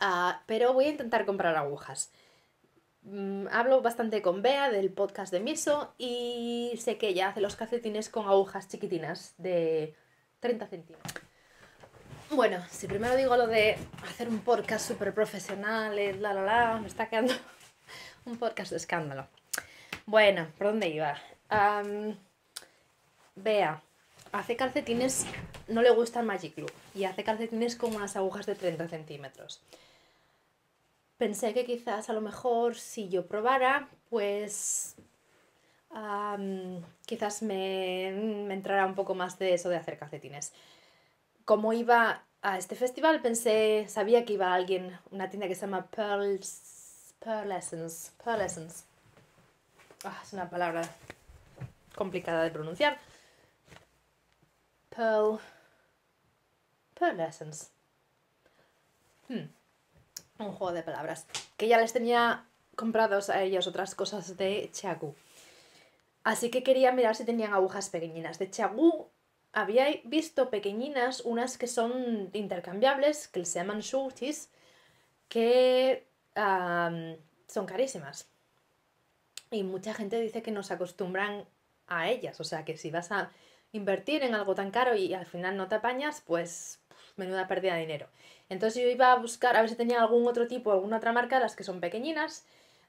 S1: ah, pero voy a intentar comprar agujas. Mm, hablo bastante con Bea del podcast de Miso y sé que ella hace los calcetines con agujas chiquitinas de 30 centímetros. Bueno, si primero digo lo de hacer un podcast súper profesional, eh, la la la, me está quedando <laughs> un podcast de escándalo. Bueno, ¿por dónde iba? Bea hace calcetines, no le gusta el Magic Club y hace calcetines con unas agujas de 30 centímetros pensé que quizás a lo mejor si yo probara, pues quizás me, me entrara un poco más de eso de hacer calcetines. Como iba a este festival, pensé, sabía que iba alguien, una tienda que se llama Pearls, Pearl Essence, Pearl Essence. Ah, es una palabra complicada de pronunciar. Pearl, Pearl Essence. Hmm un juego de palabras, que ya les tenía comprados a ellos otras cosas de Chagu. Así que quería mirar si tenían agujas pequeñinas. De Chagu había visto pequeñinas, unas que son intercambiables, que se llaman shorties, que son carísimas. Y mucha gente dice que nos acostumbran a ellas, o sea que si vas a invertir en algo tan caro y al final no te apañas, pues menuda pérdida de dinero. Entonces yo iba a buscar, a ver si tenía algún otro tipo, alguna otra marca, las que son pequeñinas.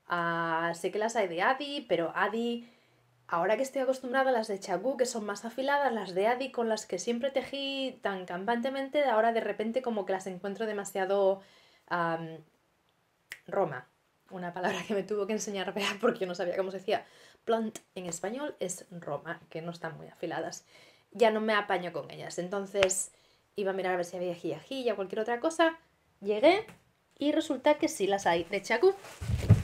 S1: Ah, sé que las hay de Adi, pero Adi, ahora que estoy acostumbrada a las de Chagú, que son más afiladas, las de Adi con las que siempre tejí tan campantemente, ahora de repente como que las encuentro demasiado Roma. Una palabra que me tuvo que enseñar Bea <laughs> porque yo no sabía cómo se decía. Plant en español es Roma, que no están muy afiladas. Ya no me apaño con ellas. Entonces, iba a mirar a ver si había jillajilla o cualquier otra cosa. Llegué y resulta que sí las hay de chaku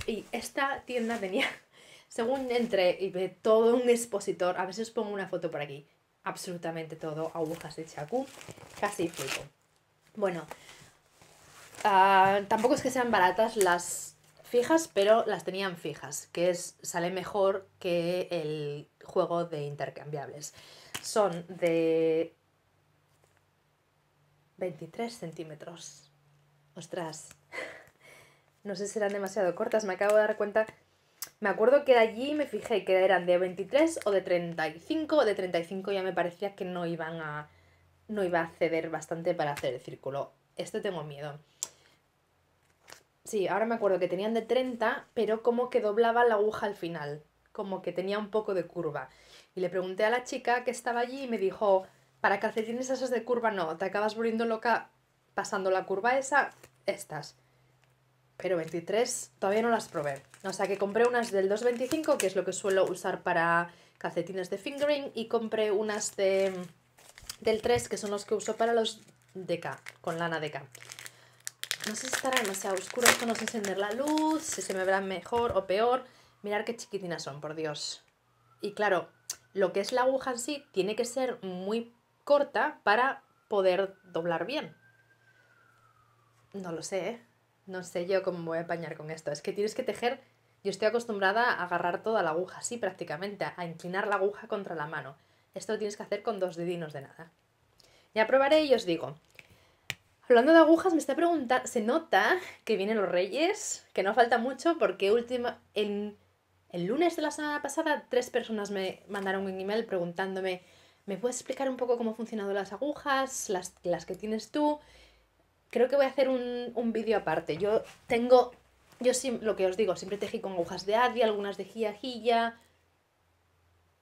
S1: Y esta tienda tenía, <laughs> según entré y ve todo un expositor, a ver si os pongo una foto por aquí, absolutamente todo, agujas de chaku casi todo. Bueno, ah, tampoco es que sean baratas las fijas, pero las tenían fijas, que es, sale mejor que el juego de intercambiables. Son de 23 centímetros. Ostras, <laughs> no sé si eran demasiado cortas, me acabo de dar cuenta. Me acuerdo que de allí me fijé que eran de 23 o de 35, de 35 ya me parecía que no iban a, no iba a ceder bastante para hacer el círculo. esto tengo miedo. Sí, ahora me acuerdo que tenían de 30, pero como que doblaba la aguja al final, como que tenía un poco de curva. Y le pregunté a la chica que estaba allí y me dijo, para calcetines esas de curva no, te acabas volviendo loca pasando la curva esa, estas. Pero 23 todavía no las probé. O sea que compré unas del 2.25, que es lo que suelo usar para calcetines de fingering, y compré unas de, del 3, que son los que uso para los de K. con lana de K. No sé si estará demasiado oscuro, esto no sé encender la luz, si se me verán mejor o peor. Mirar qué chiquitinas son, por Dios. Y claro, lo que es la aguja en sí tiene que ser muy corta para poder doblar bien. No lo sé, ¿eh? No sé yo cómo me voy a apañar con esto. Es que tienes que tejer. Yo estoy acostumbrada a agarrar toda la aguja, así prácticamente, a inclinar la aguja contra la mano. Esto lo tienes que hacer con dos dedinos de nada. Ya probaré y os digo. Hablando de agujas, me está preguntando. Se nota que vienen los Reyes, que no falta mucho, porque última. en el lunes de la semana pasada, tres personas me mandaron un email preguntándome ¿me puedes explicar un poco cómo han funcionado las agujas, las, que tienes tú? Creo que voy a hacer un, vídeo aparte. Yo tengo, yo sí, lo que os digo, siempre tejí con agujas de Adria, algunas de jiajilla,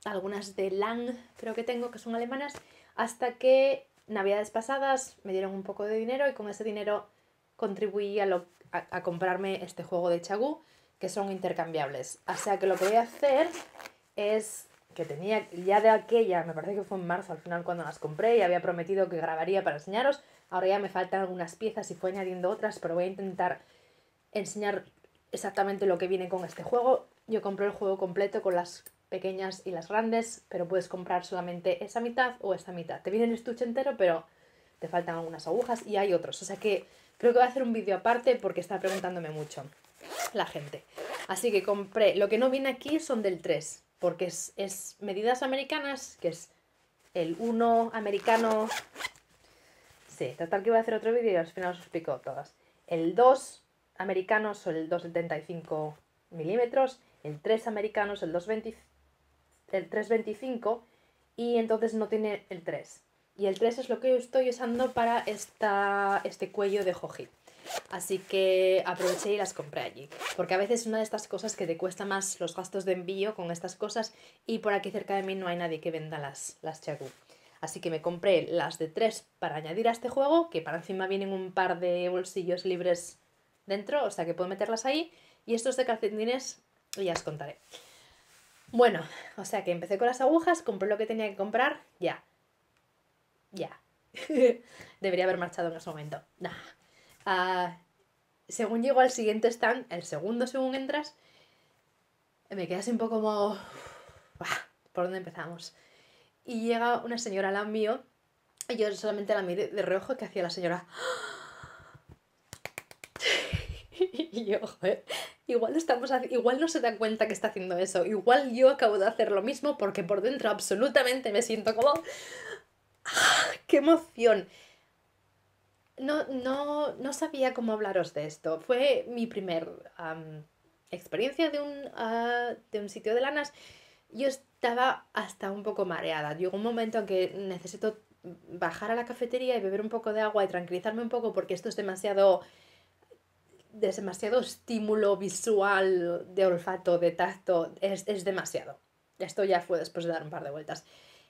S1: algunas de Lang, creo que tengo, que son alemanas, hasta que navidades pasadas me dieron un poco de dinero y con ese dinero contribuí a, a comprarme este juego de Chagú, que son intercambiables. O sea que lo que voy a hacer es que tenía ya de aquella, me parece que fue en marzo al final cuando las compré y había prometido que grabaría para enseñaros. Ahora ya me faltan algunas piezas y fue añadiendo otras, pero voy a intentar enseñar exactamente lo que viene con este juego. Yo compré el juego completo con las pequeñas y las grandes, pero puedes comprar solamente esa mitad o esta mitad. Te viene el estuche entero, pero te faltan algunas agujas y hay otros. O sea que creo que voy a hacer un vídeo aparte porque está preguntándome mucho la gente. Así que compré, lo que no viene aquí son del 3, porque es, medidas americanas, que es el 1 americano... Sí, total que voy a hacer otro vídeo y al final os explico todas. El 2 americano son el 2,75 milímetros, el 3 americano es el 2,25 el 325 y entonces no tiene el 3. Y el 3 es lo que yo estoy usando para este cuello de jojit. Así que aproveché y las compré allí. Porque a veces una de estas cosas que te cuesta más los gastos de envío con estas cosas y por aquí cerca de mí no hay nadie que venda las, las Chagu. Así que me compré las de tres para añadir a este juego, que para encima vienen un par de bolsillos libres dentro, o sea que puedo meterlas ahí. Y estos de calcetines ya os contaré. Bueno, o sea que empecé con las agujas, compré lo que tenía que comprar, ya. Ya. <laughs> Debería haber marchado en ese momento. Nah según llego al siguiente stand, el segundo según entras, me quedas un poco como... ¿Por dónde empezamos? Y llega una señora la mío y yo solamente la miré de reojo que hacía la señora. Ah". <laughs> y yo, joder, igual, estamos, igual no se da cuenta que está haciendo eso. Igual yo acabo de hacer lo mismo porque por dentro absolutamente me siento como... Ah, ¡Qué emoción! no, no, no sabía cómo hablaros de esto. Fue mi primer experiencia de un, ah, de un sitio de lanas. Yo estaba hasta un poco mareada. Llegó un momento en que necesito bajar a la cafetería y beber un poco de agua y tranquilizarme un poco porque esto es demasiado demasiado estímulo visual, de olfato, de tacto, es, es demasiado. Esto ya fue después de dar un par de vueltas.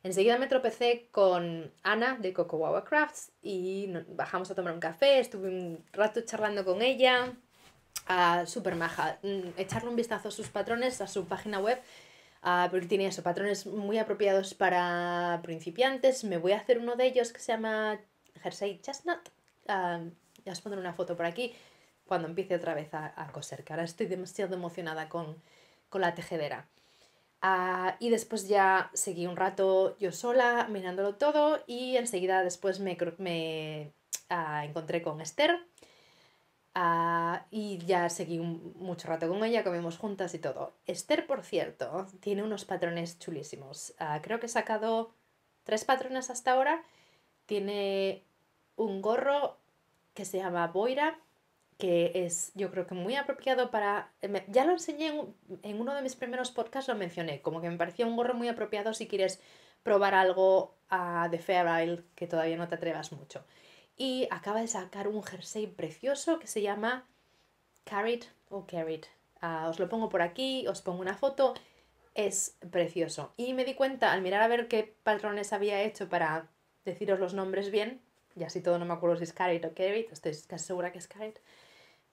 S1: Enseguida me tropecé con Ana de Cocoa Crafts y bajamos a tomar un café, estuve un rato charlando con ella, a ah, super maja. Mm, echarle un vistazo a sus patrones, a su página web, uh, porque tiene esos patrones muy apropiados para principiantes. Me voy a hacer uno de ellos que se llama Jersey Chestnut. Ah, ya os pondré una foto por aquí cuando empiece otra vez a, coser, que ahora estoy demasiado emocionada con la tejedera. Ah, y después ya seguí un rato yo sola mirándolo todo y enseguida después me, ah, encontré con Esther ah, y ya seguí mucho rato con ella, comimos juntas y todo. Esther, por cierto, tiene unos patrones chulísimos. creo que he sacado tres patrones hasta ahora. Tiene un gorro que se llama Boira, que es yo creo que muy apropiado para... Ya lo enseñé en, uno de mis primeros podcasts, lo mencioné, como que me parecía un gorro muy apropiado si quieres probar algo ah, de de Isle que todavía no te atrevas mucho. Y acaba de sacar un jersey precioso que se llama Carried o Carried. Ah, os lo pongo por aquí, os pongo una foto, es precioso. Y me di cuenta al mirar a ver qué patrones había hecho para deciros los nombres bien, y así todo no me acuerdo si es Carried o carrot estoy casi segura que es Carried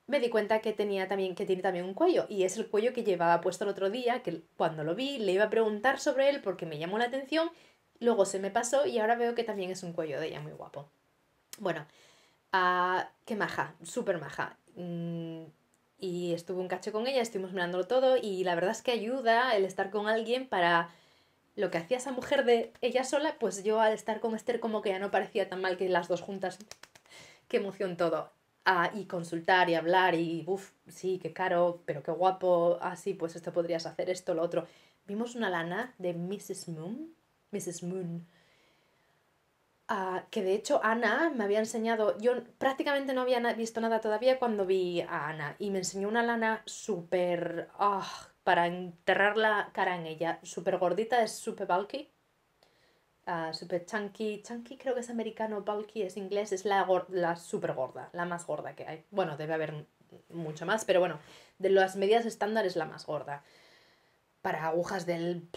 S1: me di cuenta que tenía también que tiene también un cuello y es el cuello que llevaba puesto el otro día que cuando lo vi le iba a preguntar sobre él porque me llamó la atención luego se me pasó y ahora veo que también es un cuello de ella muy guapo bueno ah, qué maja súper maja mm, y estuve un cacho con ella estuvimos mirándolo todo y la verdad es que ayuda el estar con alguien para lo que hacía esa mujer de ella sola pues yo al estar con Esther como que ya no parecía tan mal que las dos juntas qué emoción todo Ah, y consultar y hablar y, uff, sí, qué caro, pero qué guapo, así, ah, pues esto podrías hacer, esto, lo otro. Vimos una lana de Mrs. Moon, Mrs. Moon, ah, que de hecho Ana me había enseñado, yo prácticamente no había visto nada todavía cuando vi a Ana y me enseñó una lana súper, ah, para enterrar la cara en ella, súper gordita, es súper bulky Ah, super chunky. Chunky creo que es americano, bulky es inglés, es la, la super gorda, la más gorda que hay. Bueno, debe haber mucho más, pero bueno, de las medidas estándar es la más gorda. Para agujas del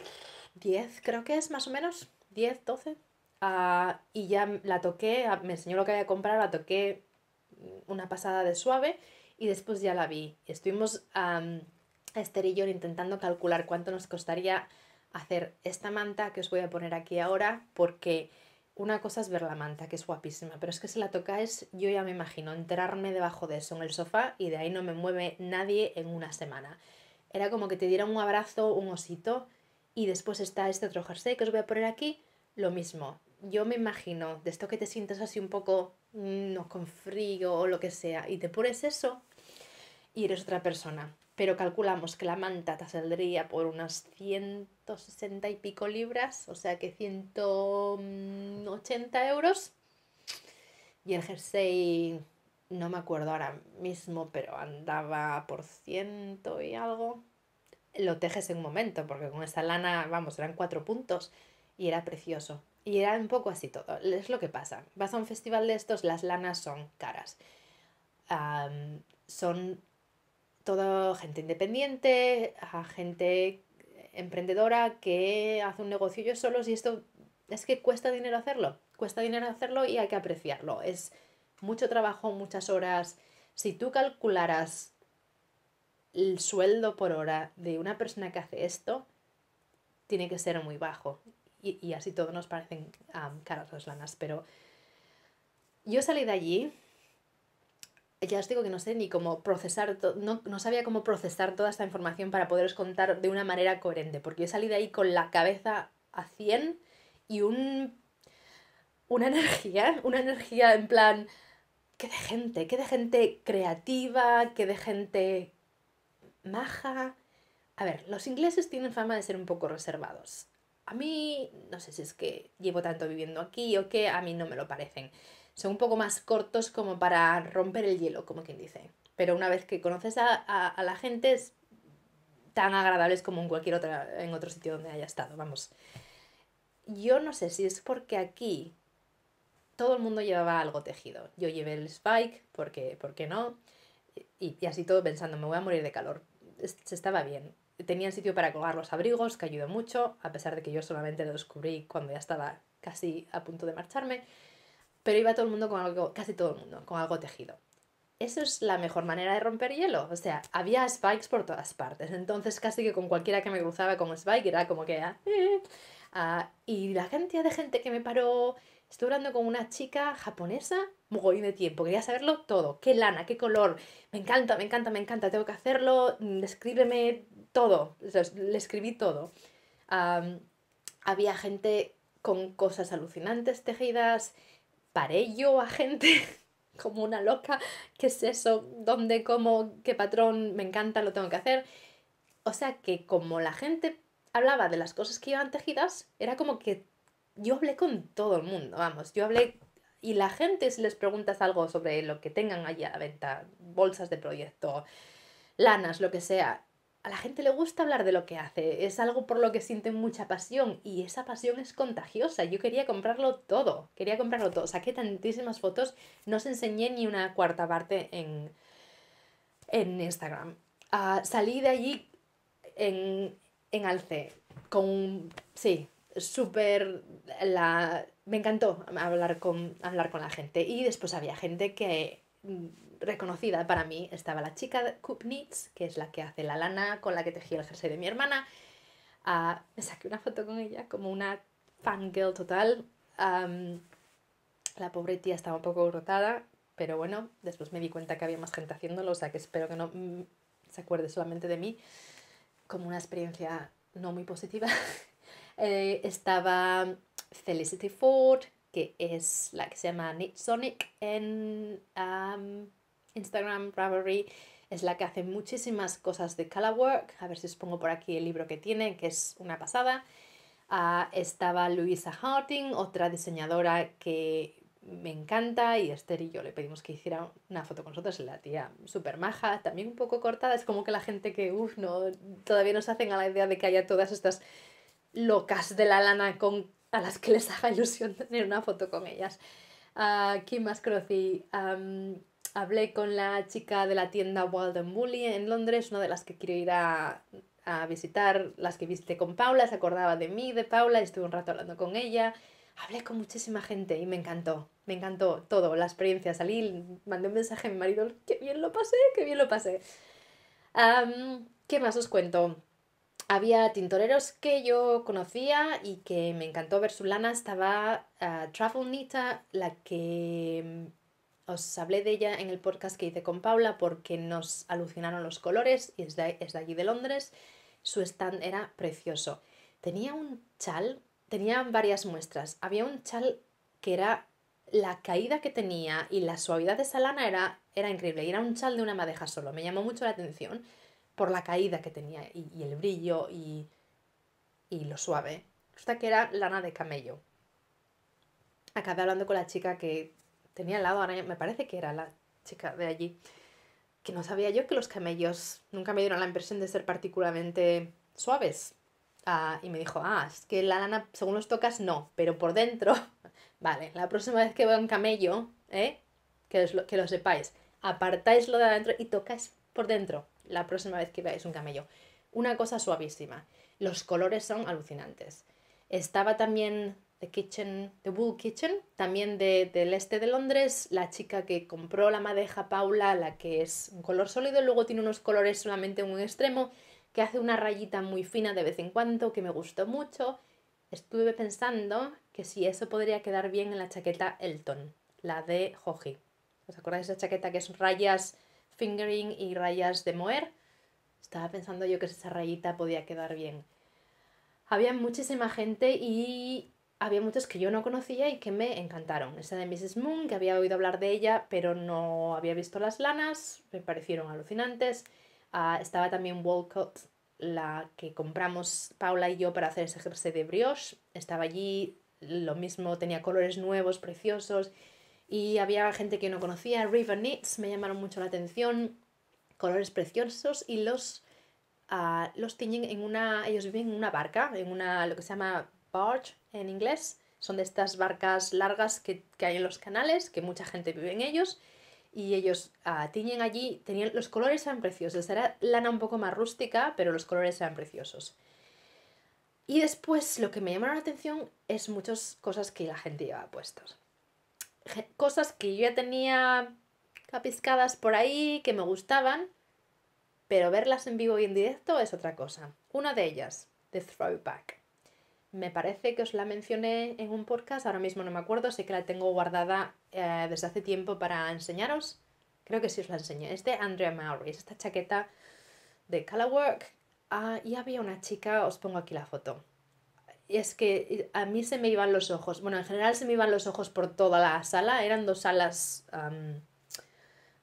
S1: 10, creo que es más o menos, 10, 12. Ah, y ya la toqué, me enseñó lo que había comprado, la toqué mm, una pasada de suave y después ya la vi. Estuvimos a Esther intentando calcular cuánto nos costaría hacer esta manta que os voy a poner aquí ahora porque una cosa es ver la manta, que es guapísima, pero es que si la tocáis, yo ya me imagino enterarme debajo de eso en el sofá y de ahí no me mueve nadie en una semana. Era como que te diera un abrazo, un osito, y después está este otro jersey que os voy a poner aquí, lo mismo. Yo me imagino de esto que te sientes así un poco mm, no con frío o lo que sea, y te pones eso y eres otra persona pero calculamos que la manta te saldría por unas 160 y pico libras, o sea que 180 euros. Y el jersey, no me acuerdo ahora mismo, pero andaba por ciento y algo. Lo tejes en un momento, porque con esa lana, vamos, eran cuatro puntos y era precioso. Y era un poco así todo, es lo que pasa. Vas a un festival de estos, las lanas son caras. son toda gente independiente, a gente emprendedora que hace un negocio yo solo. y esto es que cuesta dinero hacerlo, cuesta dinero hacerlo y hay que apreciarlo. Es mucho trabajo, muchas horas. Si tú calcularas el sueldo por hora de una persona que hace esto, tiene que ser muy bajo. Y, así todo nos parecen caros caras las lanas. Pero yo salí de allí ya os digo que no sé ni cómo procesar, no, no sabía cómo procesar toda esta información para poderos contar de una manera coherente, porque yo salí de ahí con la cabeza a 100 y un, una energía, una energía en plan, qué de gente, qué de gente creativa, qué de gente maja. A ver, los ingleses tienen fama de ser un poco reservados. A mí, no sé si es que llevo tanto viviendo aquí o qué, a mí no me lo parecen son un poco más cortos como para romper el hielo, como quien dice. Pero una vez que conoces a, la gente es tan agradables como en cualquier otra, en otro sitio donde haya estado, vamos. Yo no sé si es porque aquí todo el mundo llevaba algo tejido. Yo llevé el spike, porque, ¿por qué no? Y, y, así todo pensando, me voy a morir de calor. Se estaba bien. Tenían sitio para colgar los abrigos, que ayudó mucho, a pesar de que yo solamente lo descubrí cuando ya estaba casi a punto de marcharme pero iba todo el mundo con algo, casi todo el mundo, con algo tejido. Eso es la mejor manera de romper hielo. O sea, había spikes por todas partes. Entonces casi que con cualquiera que me cruzaba con spike era como que... Ah, ah". ah y la cantidad de gente que me paró... Estuve hablando con una chica japonesa mogollón de tiempo. Quería saberlo todo. ¿Qué lana? ¿Qué color? Me encanta, me encanta, me encanta. Tengo que hacerlo. Descríbeme todo. le escribí todo. había gente con cosas alucinantes tejidas. Para yo a gente <laughs> como una loca, ¿qué es eso? ¿Dónde, cómo, qué patrón me encanta, lo tengo que hacer? O sea que como la gente hablaba de las cosas que iban tejidas, era como que yo hablé con todo el mundo, vamos, yo hablé y la gente si les preguntas algo sobre lo que tengan allá a venta, bolsas de proyecto, lanas, lo que sea, a la gente le gusta hablar de lo que hace, es algo por lo que sienten mucha pasión y esa pasión es contagiosa. Yo quería comprarlo todo, quería comprarlo todo. Saqué tantísimas fotos, no os enseñé ni una cuarta parte en, en Instagram. Ah, salí de allí en, en alce, con, sí, súper Me encantó hablar con, hablar con la gente y después había gente que reconocida para mí estaba la chica Kupnitz, que es la que hace la lana con la que tejí el jersey de mi hermana. Ah, me saqué una foto con ella como una fangirl total. la pobre tía estaba un poco rotada, pero bueno, después me di cuenta que había más gente haciéndolo, o sea que espero que no mm, se acuerde solamente de mí como una experiencia no muy positiva. <laughs> Eh, estaba Felicity Ford, que es la que se llama sonic en Instagram Ravelry es la que hace muchísimas cosas de work A ver si os pongo por aquí el libro que tiene, que es una pasada. Ah, estaba Luisa Harting, otra diseñadora que me encanta y Esther y yo le pedimos que hiciera una foto con nosotros, la tía súper maja, también un poco cortada, es como que la gente que, uff, no, todavía nos hacen a la idea de que haya todas estas locas de la lana con, a las que les haga ilusión tener una foto con ellas. Uh, ¿Quién más conocí? hablé con la chica de la tienda Walden Bully en Londres, una de las que quiero ir a, visitar, las que viste con Paula, se acordaba de mí, de Paula, estuve un rato hablando con ella. Hablé con muchísima gente y me encantó, me encantó todo, la experiencia. Salí, mandé un mensaje a mi marido, qué bien lo pasé, qué bien lo pasé. ¿Qué más os cuento? Había tintoreros que yo conocía y que me encantó ver su lana. Estaba uh, ah, Travel Nita, la que os hablé de ella en el podcast que hice con Paula porque nos alucinaron los colores y es de, allí de Londres. Su stand era precioso. Tenía un chal, tenía varias muestras. Había un chal que era la caída que tenía y la suavidad de esa lana era, era increíble. Y era un chal de una madeja solo. Me llamó mucho la atención por la caída que tenía y, el brillo y, lo suave. Resulta que era lana de camello. Acabé hablando con la chica que tenía al lado, ahora me parece que era la chica de allí, que no sabía yo que los camellos nunca me dieron la impresión de ser particularmente suaves. Ah, y me dijo, ah, es que la lana, según los tocas, no, pero por dentro, <laughs> vale, la próxima vez que veo un camello, ¿eh? que, es lo, que lo sepáis, apartáislo de adentro y tocáis por dentro la próxima vez que veáis un camello. Una cosa suavísima, los colores son alucinantes. Estaba también The Kitchen, The Wool Kitchen, también del este de Londres, la chica que compró la madeja Paula, la que es un color sólido, y luego tiene unos colores solamente en un extremo, que hace una rayita muy fina de vez en cuando, que me gustó mucho. Estuve pensando que si eso podría quedar bien en la chaqueta Elton, la de Joji. ¿Os acordáis de esa chaqueta que es rayas fingering y rayas de moer? Estaba pensando yo que esa rayita podía quedar bien. Había muchísima gente y había muchos que yo no conocía y que me encantaron. Esa de Mrs. Moon, que había oído hablar de ella, pero no había visto las lanas, me parecieron alucinantes. Ah, estaba también Walcott, la que compramos Paula y yo para hacer ese jersey de brioche. Estaba allí, lo mismo, tenía colores nuevos, preciosos. Y había gente que no conocía. River Knits me llamaron mucho la atención. Colores preciosos y ah, los, tiñen en una. Ellos viven en una barca, en una. lo que se llama en inglés. Son de estas barcas largas que, hay en los canales, que mucha gente vive en ellos. Y ellos ah, tiñen allí, tenían, los colores eran preciosos. Era lana un poco más rústica, pero los colores eran preciosos. Y después lo que me llamaron la atención es muchas cosas que la gente llevaba puestos Cosas que yo ya tenía capiscadas por ahí, que me gustaban, pero verlas en vivo y en directo es otra cosa. Una de ellas, The Throwback me parece que os la mencioné en un podcast, ahora mismo no me acuerdo, sé que la tengo guardada eh, desde hace tiempo para enseñaros. Creo que sí os la enseñé. Es de Andrea Mowry, es esta chaqueta de Colorwork. Ah, y había una chica, os pongo aquí la foto. Y es que a mí se me iban los ojos. Bueno, en general se me iban los ojos por toda la sala. Eran dos salas. Ay,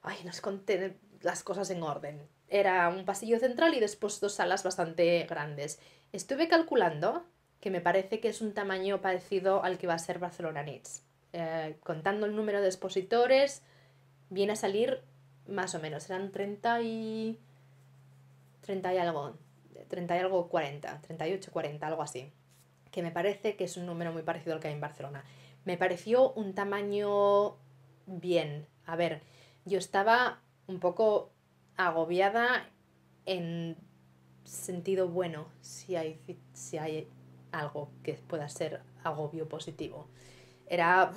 S1: Ay, os conté las cosas en orden. Era un pasillo central y después dos salas bastante grandes. Estuve calculando que me parece que es un tamaño parecido al que va a ser Barcelona Nets. Eh, contando el número de expositores, viene a salir más o menos, eran 30 y... 30 y algo, 30 y algo 40, 38, 40, algo así, que me parece que es un número muy parecido al que hay en Barcelona. Me pareció un tamaño bien. A ver, yo estaba un poco agobiada en sentido bueno, si hay, si hay algo que pueda ser agobio positivo. Era.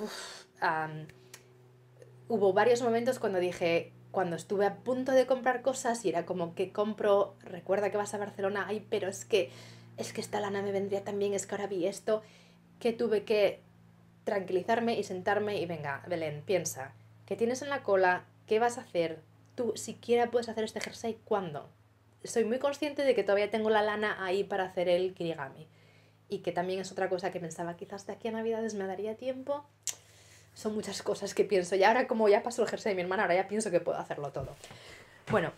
S1: hubo varios momentos cuando dije, cuando estuve a punto de comprar cosas y era como que compro, recuerda que vas a Barcelona, ay, pero es que es que esta lana me vendría también, es que ahora vi esto, que tuve que tranquilizarme y sentarme y venga, Belén, piensa, ¿qué tienes en la cola? ¿Qué vas a hacer? ¿Tú siquiera puedes hacer este jersey cuándo? Soy muy consciente de que todavía tengo la lana ahí para hacer el kirigami y que también es otra cosa que pensaba, quizás de aquí a Navidades me daría tiempo. Son muchas cosas que pienso. Y ahora como ya pasó el jersey de mi hermana, ahora ya pienso que puedo hacerlo todo. Bueno,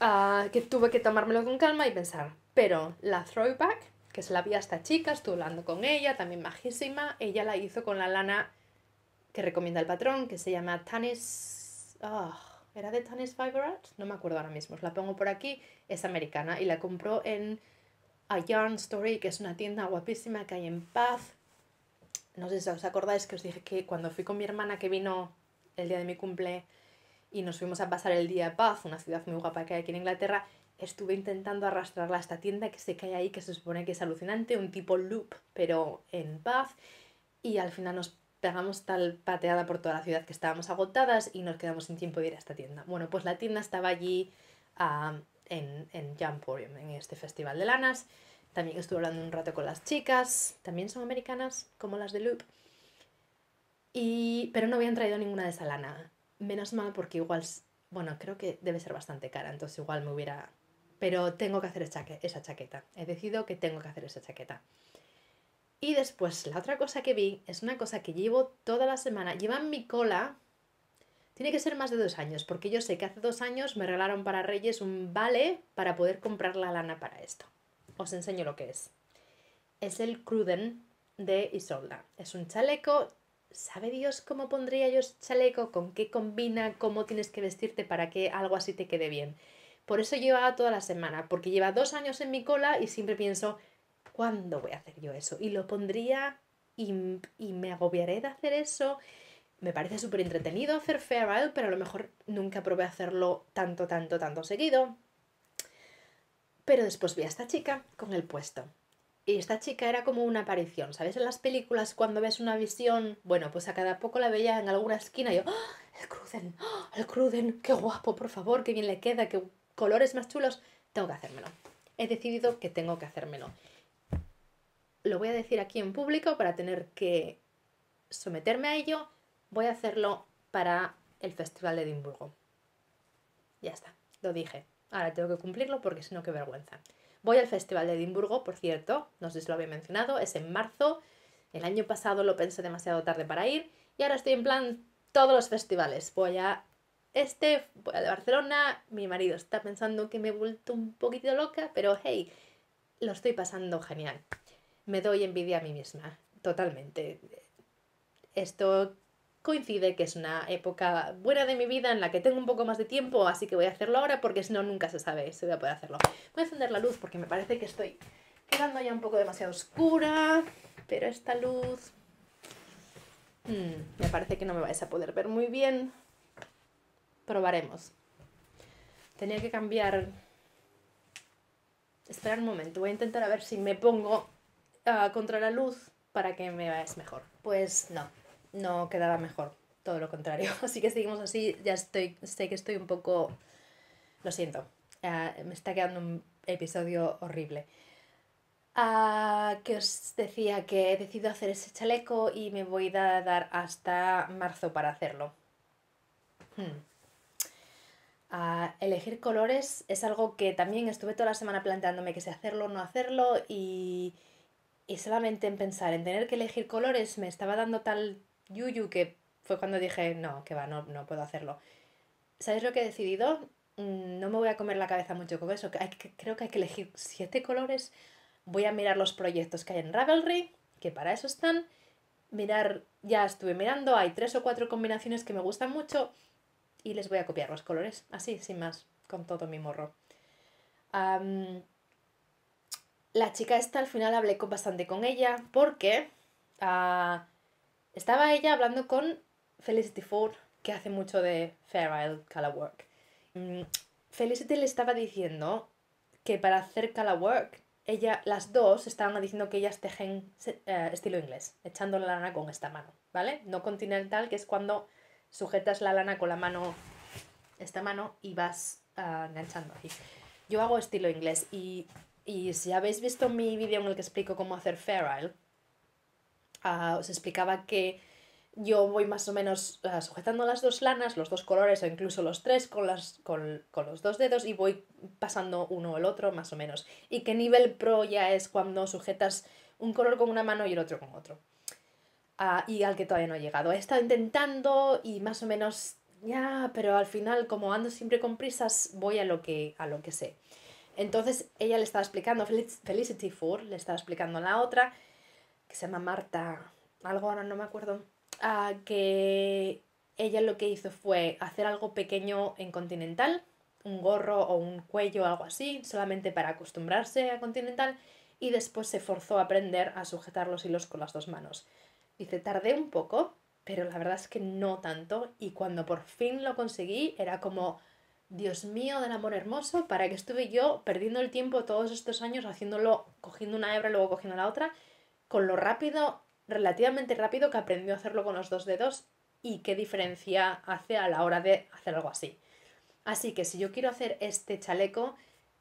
S1: ah, que tuve que tomármelo con calma y pensar. Pero la throwback, que se la vi a esta chica, estuve hablando con ella, también majísima. Ella la hizo con la lana que recomienda el patrón, que se llama Tannis ah, ¿Era de Tannis Fiber No me acuerdo ahora mismo. la pongo por aquí. Es americana y la compró en a Yarn Story, que es una tienda guapísima que hay en Paz. No sé si os acordáis que os dije que cuando fui con mi hermana que vino el día de mi cumple y nos fuimos a pasar el día a Paz, una ciudad muy guapa que hay aquí en Inglaterra, estuve intentando arrastrarla a esta tienda que sé que hay ahí, que se supone que es alucinante, un tipo loop, pero en Paz. Y al final nos pegamos tal pateada por toda la ciudad que estábamos agotadas y nos quedamos sin tiempo de ir a esta tienda. Bueno, pues la tienda estaba allí a en, en en este festival de lanas. También estuve hablando un rato con las chicas, también son americanas, como las de Loop. Y, pero no habían traído ninguna de esa lana. Menos mal porque igual, bueno, creo que debe ser bastante cara, entonces igual me hubiera... Pero tengo que hacer esa chaqueta. He decidido que tengo que hacer esa chaqueta. Y después, la otra cosa que vi es una cosa que llevo toda la semana. llevan mi cola tiene que ser más de dos años, porque yo sé que hace dos años me regalaron para Reyes un vale para poder comprar la lana para esto. Os enseño lo que es. Es el Cruden de Isolda. Es un chaleco. ¿Sabe Dios cómo pondría yo ese chaleco? ¿Con qué combina? ¿Cómo tienes que vestirte para que algo así te quede bien? Por eso llevaba toda la semana, porque lleva dos años en mi cola y siempre pienso, ¿cuándo voy a hacer yo eso? Y lo pondría y me agobiaré de hacer eso me parece súper entretenido hacer farewell, pero a lo mejor nunca probé hacerlo tanto, tanto, tanto seguido. Pero después vi a esta chica con el puesto. Y esta chica era como una aparición, ¿sabes? En las películas cuando ves una visión, bueno, pues a cada poco la veía en alguna esquina y yo, ¡Ah! el Cruden! ¡Ah! el Cruden! ¡Qué guapo, por favor! ¡Qué bien le queda! ¡Qué colores más chulos! Tengo que hacérmelo. He decidido que tengo que hacérmelo. Lo voy a decir aquí en público para tener que someterme a ello voy a hacerlo para el Festival de Edimburgo. Ya está, lo dije. Ahora tengo que cumplirlo porque si no, qué vergüenza. Voy al Festival de Edimburgo, por cierto, no sé si lo había mencionado, es en marzo. El año pasado lo pensé demasiado tarde para ir y ahora estoy en plan todos los festivales. Voy a este, voy a de Barcelona, mi marido está pensando que me he vuelto un poquito loca, pero hey, lo estoy pasando genial. Me doy envidia a mí misma, totalmente. Esto coincide que es una época buena de mi vida en la que tengo un poco más de tiempo, así que voy a hacerlo ahora porque si no nunca se sabe si voy a poder hacerlo. Voy a encender la luz porque me parece que estoy quedando ya un poco demasiado oscura, pero esta luz... Hmm, me parece que no me vais a poder ver muy bien. Probaremos. Tenía que cambiar... Esperar un momento, voy a intentar a ver si me pongo contra la luz para que me veáis mejor. Pues no, no quedaba mejor, todo lo contrario. <laughs> Así que seguimos así, ya estoy, sé que estoy un poco, lo siento, me está quedando un episodio horrible. ah que os decía que he decidido hacer ese chaleco y me voy a dar hasta marzo para hacerlo. Hmm. Ah, elegir colores es algo que también estuve toda la semana planteándome que sé hacerlo o no hacerlo y, y solamente en pensar en tener que elegir colores me estaba dando tal Yuyu, que fue cuando dije, no, que va, no, no puedo hacerlo. ¿Sabéis lo que he decidido? Mm, no me voy a comer la cabeza mucho con eso. que, creo que hay que elegir siete colores. Voy a mirar los proyectos que hay en Ravelry, que para eso están. Mirar, ya estuve mirando, hay tres o cuatro combinaciones que me gustan mucho y les voy a copiar los colores, así, sin más, con todo mi morro. la chica esta al final hablé bastante con ella porque ah, estaba ella hablando con Felicity Ford, que hace mucho de Fair Isle Work. Mm, Felicity le estaba diciendo que para hacer work, ella, las dos estaban diciendo que ellas tejen eh, estilo inglés, echando la lana con esta mano, ¿vale? No continental, que es cuando sujetas la lana con la mano, esta mano, y vas echando. Ah, enganchando Yo hago estilo inglés y, y si habéis visto mi vídeo en el que explico cómo hacer Fair Isle, se os explicaba que yo voy más o menos sujetando las dos lanas, los dos colores o incluso los tres con, las, con, los dos dedos y voy pasando uno o el otro más o menos. Y que nivel pro ya es cuando sujetas un color con una mano y el otro con otro. Ah, y al que todavía no he llegado. He estado intentando y más o menos ya, pero al final como ando siempre con prisas voy a lo que, a lo que sé. Entonces ella le estaba explicando, Felicity Ford le estaba explicando la otra que se llama Marta, algo ahora no me acuerdo, ah, que ella lo que hizo fue hacer algo pequeño en Continental, un gorro o un cuello o algo así, solamente para acostumbrarse a Continental, y después se forzó a aprender a sujetar los hilos con las dos manos. Dice, tardé un poco, pero la verdad es que no tanto, y cuando por fin lo conseguí era como, Dios mío del amor hermoso, para que estuve yo perdiendo el tiempo todos estos años haciéndolo, cogiendo una hebra, luego cogiendo la otra, con lo rápido, relativamente rápido que aprendió a hacerlo con los dos dedos y qué diferencia hace a la hora de hacer algo así. Así que si yo quiero hacer este chaleco,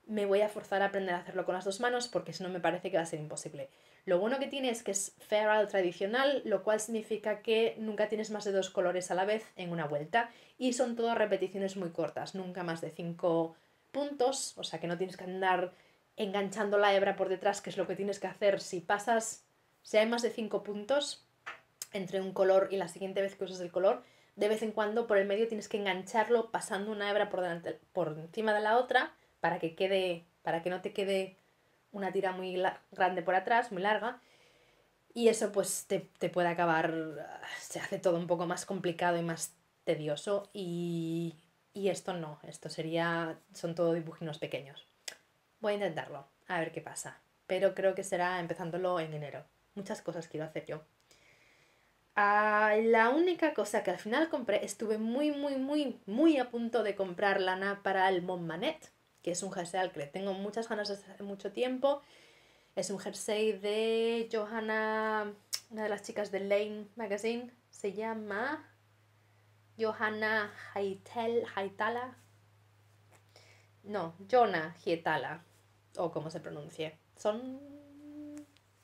S1: me voy a forzar a aprender a hacerlo con las dos manos porque si no me parece que va a ser imposible. Lo bueno que tiene es que es feral tradicional, lo cual significa que nunca tienes más de dos colores a la vez en una vuelta y son todas repeticiones muy cortas, nunca más de cinco puntos, o sea que no tienes que andar enganchando la hebra por detrás, que es lo que tienes que hacer si pasas si hay más de 5 puntos entre un color y la siguiente vez que usas el color, de vez en cuando por el medio tienes que engancharlo pasando una hebra por, delante, por encima de la otra para que quede para que no te quede una tira muy grande por atrás, muy larga. Y eso pues te, puede acabar, ah, se hace todo un poco más complicado y más tedioso. Y, y esto no, esto sería, son todo dibujinos pequeños. Voy a intentarlo, a ver qué pasa. Pero creo que será empezándolo en enero. Muchas cosas quiero hacer yo. Ah, la única cosa que al final compré, estuve muy, muy, muy, muy a punto de comprar lana para el Montmanet, que es un jersey al que le tengo muchas ganas desde hace mucho tiempo. Es un jersey de Johanna, una de las chicas de Lane Magazine, se llama Johanna Haitel, Haitala. No, Jonah Hietala, o como se pronuncie. Son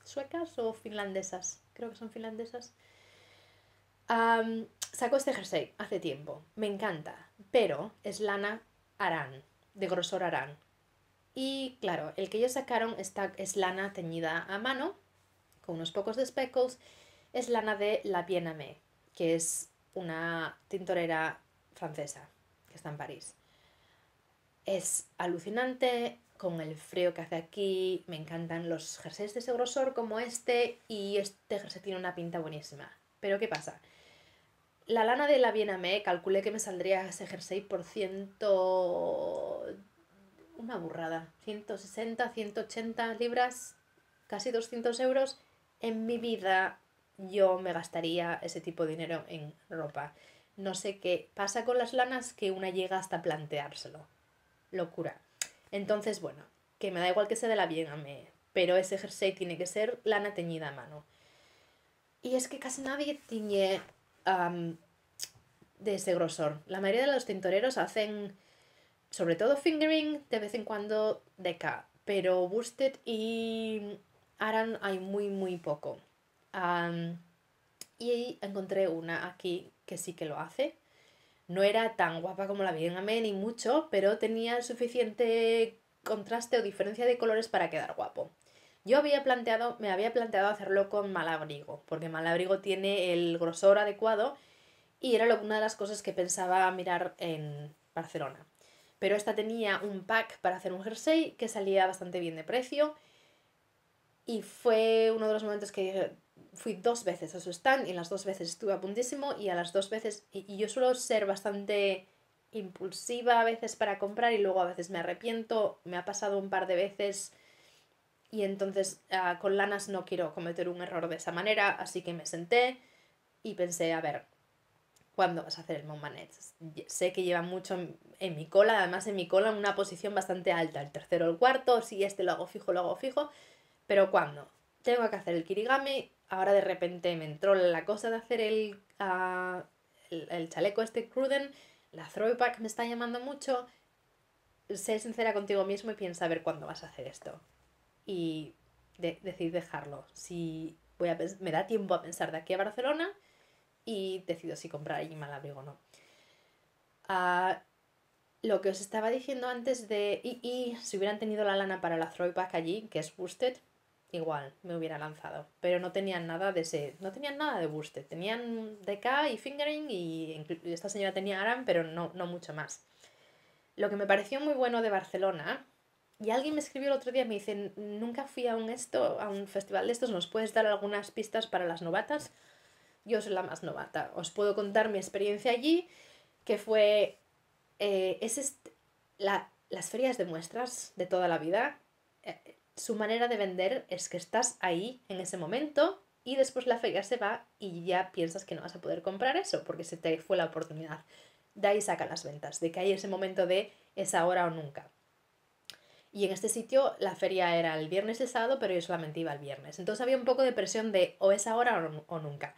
S1: suecas o finlandesas, creo que son finlandesas, sacó este jersey hace tiempo, me encanta, pero es lana arán, de grosor arán. Y claro, el que ellos sacaron está, es lana teñida a mano, con unos pocos de speckles, es lana de La Biename, que es una tintorera francesa que está en París. Es alucinante, con el frío que hace aquí, me encantan los jerseys de ese grosor como este y este jersey tiene una pinta buenísima. Pero ¿qué pasa? La lana de la Biename, calculé que me saldría ese jersey por ciento... una burrada, 160, 180 libras, casi 200 euros. En mi vida yo me gastaría ese tipo de dinero en ropa. No sé qué pasa con las lanas que una llega hasta planteárselo. Locura. Entonces, bueno, que me da igual que se dé la bien a mí, pero ese jersey tiene que ser lana teñida a mano. Y es que casi nadie tiñe de ese grosor. La mayoría de los tintoreros hacen sobre todo fingering, de vez en cuando deca, pero boosted y aran hay muy muy poco. y encontré una aquí que sí que lo hace, no era tan guapa como la Virgen Amé, ni mucho, pero tenía el suficiente contraste o diferencia de colores para quedar guapo. Yo había planteado, me había planteado hacerlo con malabrigo, porque malabrigo tiene el grosor adecuado y era una de las cosas que pensaba mirar en Barcelona. Pero esta tenía un pack para hacer un jersey que salía bastante bien de precio y fue uno de los momentos que fui dos veces a su stand y las dos veces estuve a puntísimo y a las dos veces, y, yo suelo ser bastante impulsiva a veces para comprar y luego a veces me arrepiento, me ha pasado un par de veces y entonces ah, con lanas no quiero cometer un error de esa manera, así que me senté y pensé, a ver, ¿cuándo vas a hacer el Montmanet? Sé que lleva mucho en, mi cola, además en mi cola en una posición bastante alta, el tercero el cuarto, si este lo hago fijo, lo hago fijo, pero ¿cuándo? Tengo que hacer el kirigami, ahora de repente me entró la cosa de hacer ah, el, el, chaleco este cruden, la throwback me está llamando mucho. Sé sincera contigo mismo y piensa a ver cuándo vas a hacer esto. Y decidí dejarlo. Si voy a, me da tiempo a pensar de aquí a Barcelona y decido si comprar allí mal abrigo o no. Ah, lo que os estaba diciendo antes de. Y, y, si hubieran tenido la lana para la throwback allí, que es boosted, igual me hubiera lanzado. Pero no tenían nada de ese, no tenían nada de buste... Tenían Deca... y fingering y esta señora tenía ARAM, pero no, no mucho más. Lo que me pareció muy bueno de Barcelona, y alguien me escribió el otro día, me dice, nunca fui a un esto, a un festival de estos, ¿nos puedes dar algunas pistas para las novatas? Yo soy la más novata. Os puedo contar mi experiencia allí, que fue... Eh, es la, las ferias de muestras de toda la vida, eh, su manera de vender es que estás ahí en ese momento y después la feria se va y ya piensas que no vas a poder comprar eso porque se te fue la oportunidad. De ahí saca las ventas, de que hay ese momento de es ahora o nunca. Y en este sitio la feria era el viernes y el sábado, pero yo solamente iba el viernes. Entonces había un poco de presión de o es ahora o, nunca.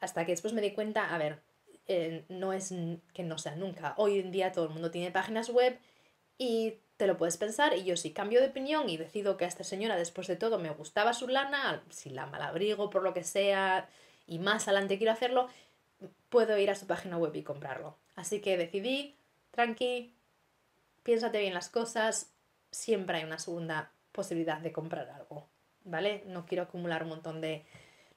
S1: Hasta que después me di cuenta, a ver, eh, no es que no sea nunca. Hoy en día todo el mundo tiene páginas web y te lo puedes pensar y yo si cambio de opinión y decido que a esta señora después de todo me gustaba su lana, si la malabrigo por lo que sea y más adelante quiero hacerlo, puedo ir a su página web y comprarlo. Así que decidí, tranqui, piénsate bien las cosas, siempre hay una segunda posibilidad de comprar algo, ¿vale? No quiero acumular un montón de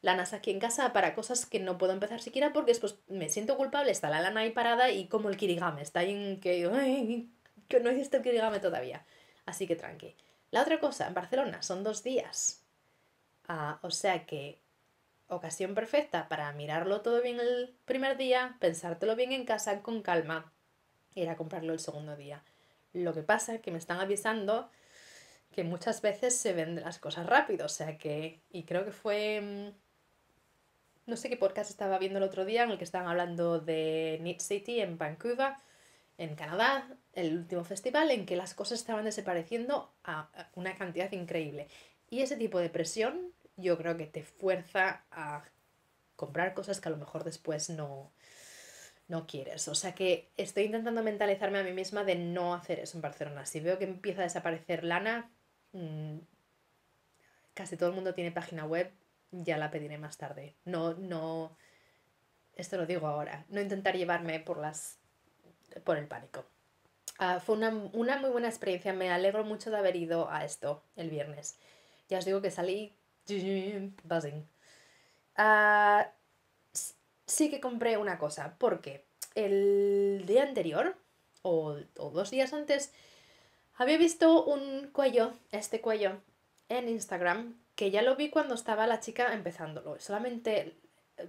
S1: lanas aquí en casa para cosas que no puedo empezar siquiera porque después me siento culpable, está la lana ahí parada y como el kirigame, está ahí en que, que no hiciste el kirigame todavía. Así que tranqui. La otra cosa, en Barcelona son dos días. Ah, o sea que ocasión perfecta para mirarlo todo bien el primer día, pensártelo bien en casa con calma, e ir a comprarlo el segundo día. Lo que pasa es que me están avisando que muchas veces se venden las cosas rápido, o sea que, y creo que fue, mm, no sé qué podcast estaba viendo el otro día en el que estaban hablando de Neat City en Vancouver, en Canadá, el último festival, en que las cosas estaban desapareciendo a una cantidad increíble. Y ese tipo de presión yo creo que te fuerza a comprar cosas que a lo mejor después no, no quieres. O sea que estoy intentando mentalizarme a mí misma de no hacer eso en Barcelona. Si veo que empieza a desaparecer lana, mm, casi todo el mundo tiene página web, ya la pediré más tarde. No, no, esto lo digo ahora, no intentar llevarme por las por el pánico. Ah, fue una, muy buena experiencia, me alegro mucho de haber ido a esto el viernes. Ya os digo que salí buzzing. Ah, sí que compré una cosa, porque el día anterior, o, o dos días antes, había visto un cuello, este cuello, en Instagram, que ya lo vi cuando estaba la chica empezándolo. Solamente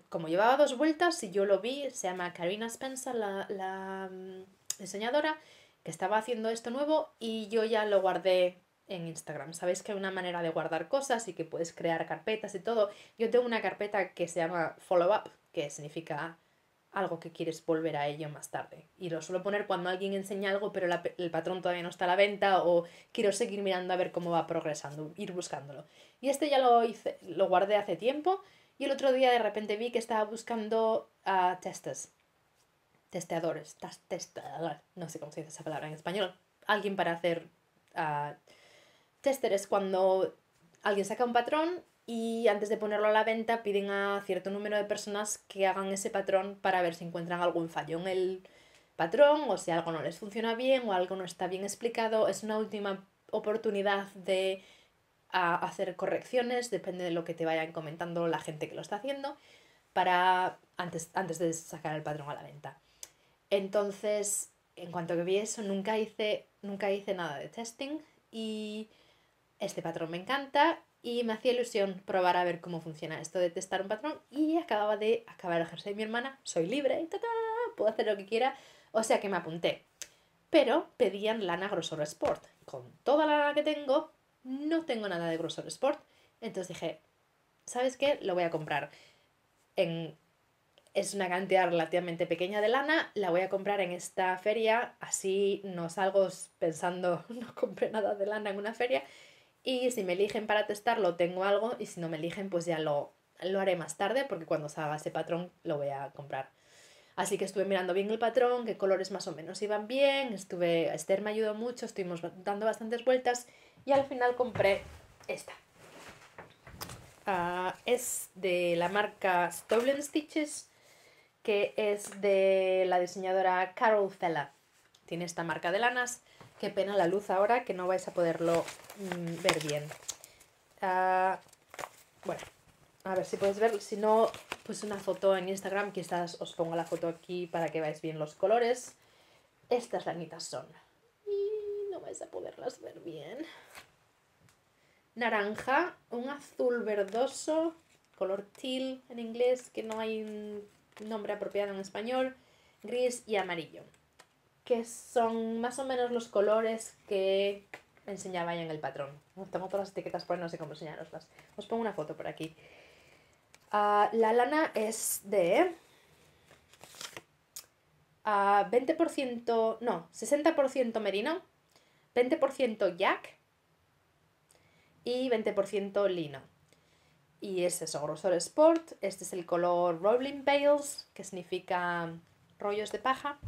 S1: como llevaba dos vueltas, y yo lo vi, se llama Karina Spencer, la, la mm, diseñadora, que estaba haciendo esto nuevo y yo ya lo guardé en Instagram. Sabéis que hay una manera de guardar cosas y que puedes crear carpetas y todo. Yo tengo una carpeta que se llama follow up, que significa algo que quieres volver a ello más tarde. Y lo suelo poner cuando alguien enseña algo, pero el patrón todavía no está a la venta o quiero seguir mirando a ver cómo va progresando, ir buscándolo. Y este ya lo hice, lo guardé hace tiempo y el otro día de repente vi que estaba buscando a testers, testeadores, no sé cómo se dice esa palabra en español, alguien para hacer uh, ah, tester es cuando alguien saca un patrón y antes de ponerlo a la venta piden a cierto número de personas que hagan ese patrón para ver si encuentran algún fallo en el patrón o si algo no les funciona bien o algo no está bien explicado. Es una última oportunidad de a hacer correcciones, depende de lo que te vayan comentando la gente que lo está haciendo, para antes, antes de sacar el patrón a la venta. Entonces, en cuanto que vi eso, nunca hice, nunca hice nada de testing y este patrón me encanta y me hacía ilusión probar a ver cómo funciona esto de testar un patrón y acababa de acabar el ejercicio de mi hermana, soy libre, ta puedo hacer lo que quiera, o sea que me apunté. Pero pedían lana grosor sport. Con toda la lana que tengo, no tengo nada de grosor sport. Entonces dije, ¿sabes qué? Lo voy a comprar en... Es una cantidad relativamente pequeña de lana, la voy a comprar en esta feria, así no salgo pensando, <laughs> no compré nada de lana en una feria, y si me eligen para testarlo tengo algo, y si no me eligen pues ya lo, lo haré más tarde, porque cuando salga ese patrón lo voy a comprar. Así que estuve mirando bien el patrón, qué colores más o menos iban bien, estuve, Esther me ayudó mucho, estuvimos dando bastantes vueltas y al final compré esta. Ah, es de la marca Stolen Stitches, que es de la diseñadora Carol Fella. Tiene esta marca de lanas. Qué pena la luz ahora que no vais a poderlo mm, ver bien. Ah, bueno, a ver si puedes ver, si no, pues una foto en Instagram, quizás os pongo la foto aquí para que veáis bien los colores. Estas lanitas son. Y no vais a poderlas ver bien. Naranja, un azul verdoso, color teal en inglés, que no hay nombre apropiado en español, gris y amarillo. Que son más o menos los colores que enseñaba ya en el patrón. tengo todas las etiquetas, por pues no sé cómo enseñaroslas. Os pongo una foto por aquí. Ah, la lana es de 20%, ah, no, 60% merino, 20% jack y 20% lino. Y es eso, grosor sport. Este es el color Rolling Bales, que significa rollos de paja.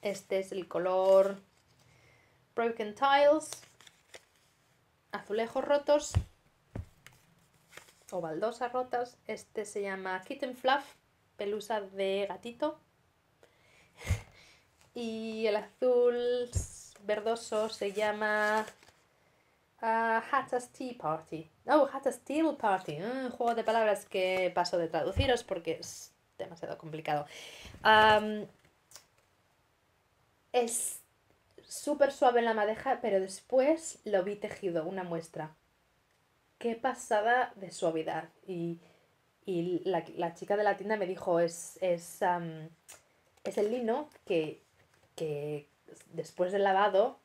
S1: Este es el color Broken Tiles, azulejos rotos o baldosas rotas. Este se llama Kitten Fluff, pelusa de gatito. <laughs> y el azul verdoso se llama uh, Tea Party. Oh, Tea Party. Un mm, juego de palabras que paso de traduciros porque es demasiado complicado. es súper suave en la madeja, pero después lo vi tejido, una muestra qué pasada de suavidad. Y, la, chica de la tienda me dijo, es, es, el lino que, que después del lavado,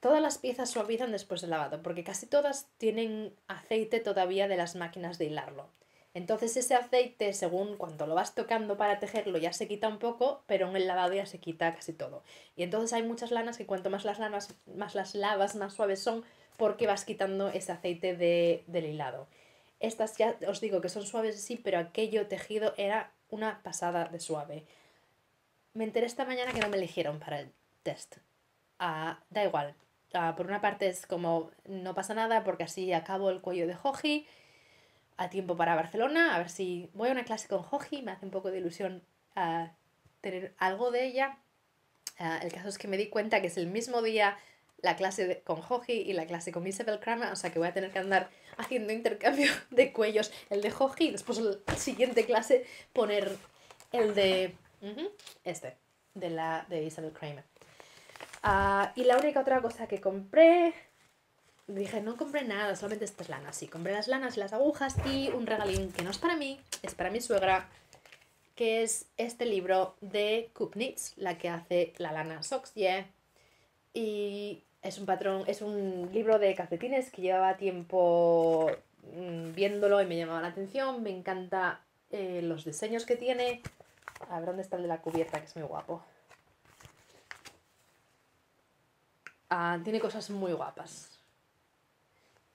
S1: todas las piezas suavizan después del lavado, porque casi todas tienen aceite todavía de las máquinas de hilarlo. Entonces ese aceite, según cuando lo vas tocando para tejerlo, ya se quita un poco, pero en el lavado ya se quita casi todo. Y entonces hay muchas lanas que cuanto más las lanas, más las lavas, más suaves son, porque vas quitando ese aceite de, del hilado. Estas ya os digo que son suaves, sí, pero aquello tejido era una pasada de suave. Me enteré esta mañana que no me eligieron para el test. Ah, da igual. Ah, por una parte es como no pasa nada porque así acabo el cuello de Joji a tiempo para Barcelona. A ver si voy a una clase con Joji, me hace un poco de ilusión ah, tener algo de ella. el caso es que me di cuenta que es el mismo día la clase de, con Joji y la clase con Isabel Kramer, o sea que voy a tener que andar haciendo intercambio <laughs> de cuellos, el de Joji y después la siguiente clase poner el de este, de la de Isabel Kramer. Ah, y la única otra cosa que compré, dije, no compré nada, solamente estas lanas. Sí, compré las lanas, y las agujas y un regalín que no es para mí, es para mi suegra, que es este libro de Kupnitz, la que hace la lana Socks, yeah. Y es un patrón, es un libro de cafetines que llevaba tiempo mm, viéndolo y me llamaba la atención. Me encanta eh, los diseños que tiene. A ver dónde está el de la cubierta, que es muy guapo. Ah, tiene cosas muy guapas.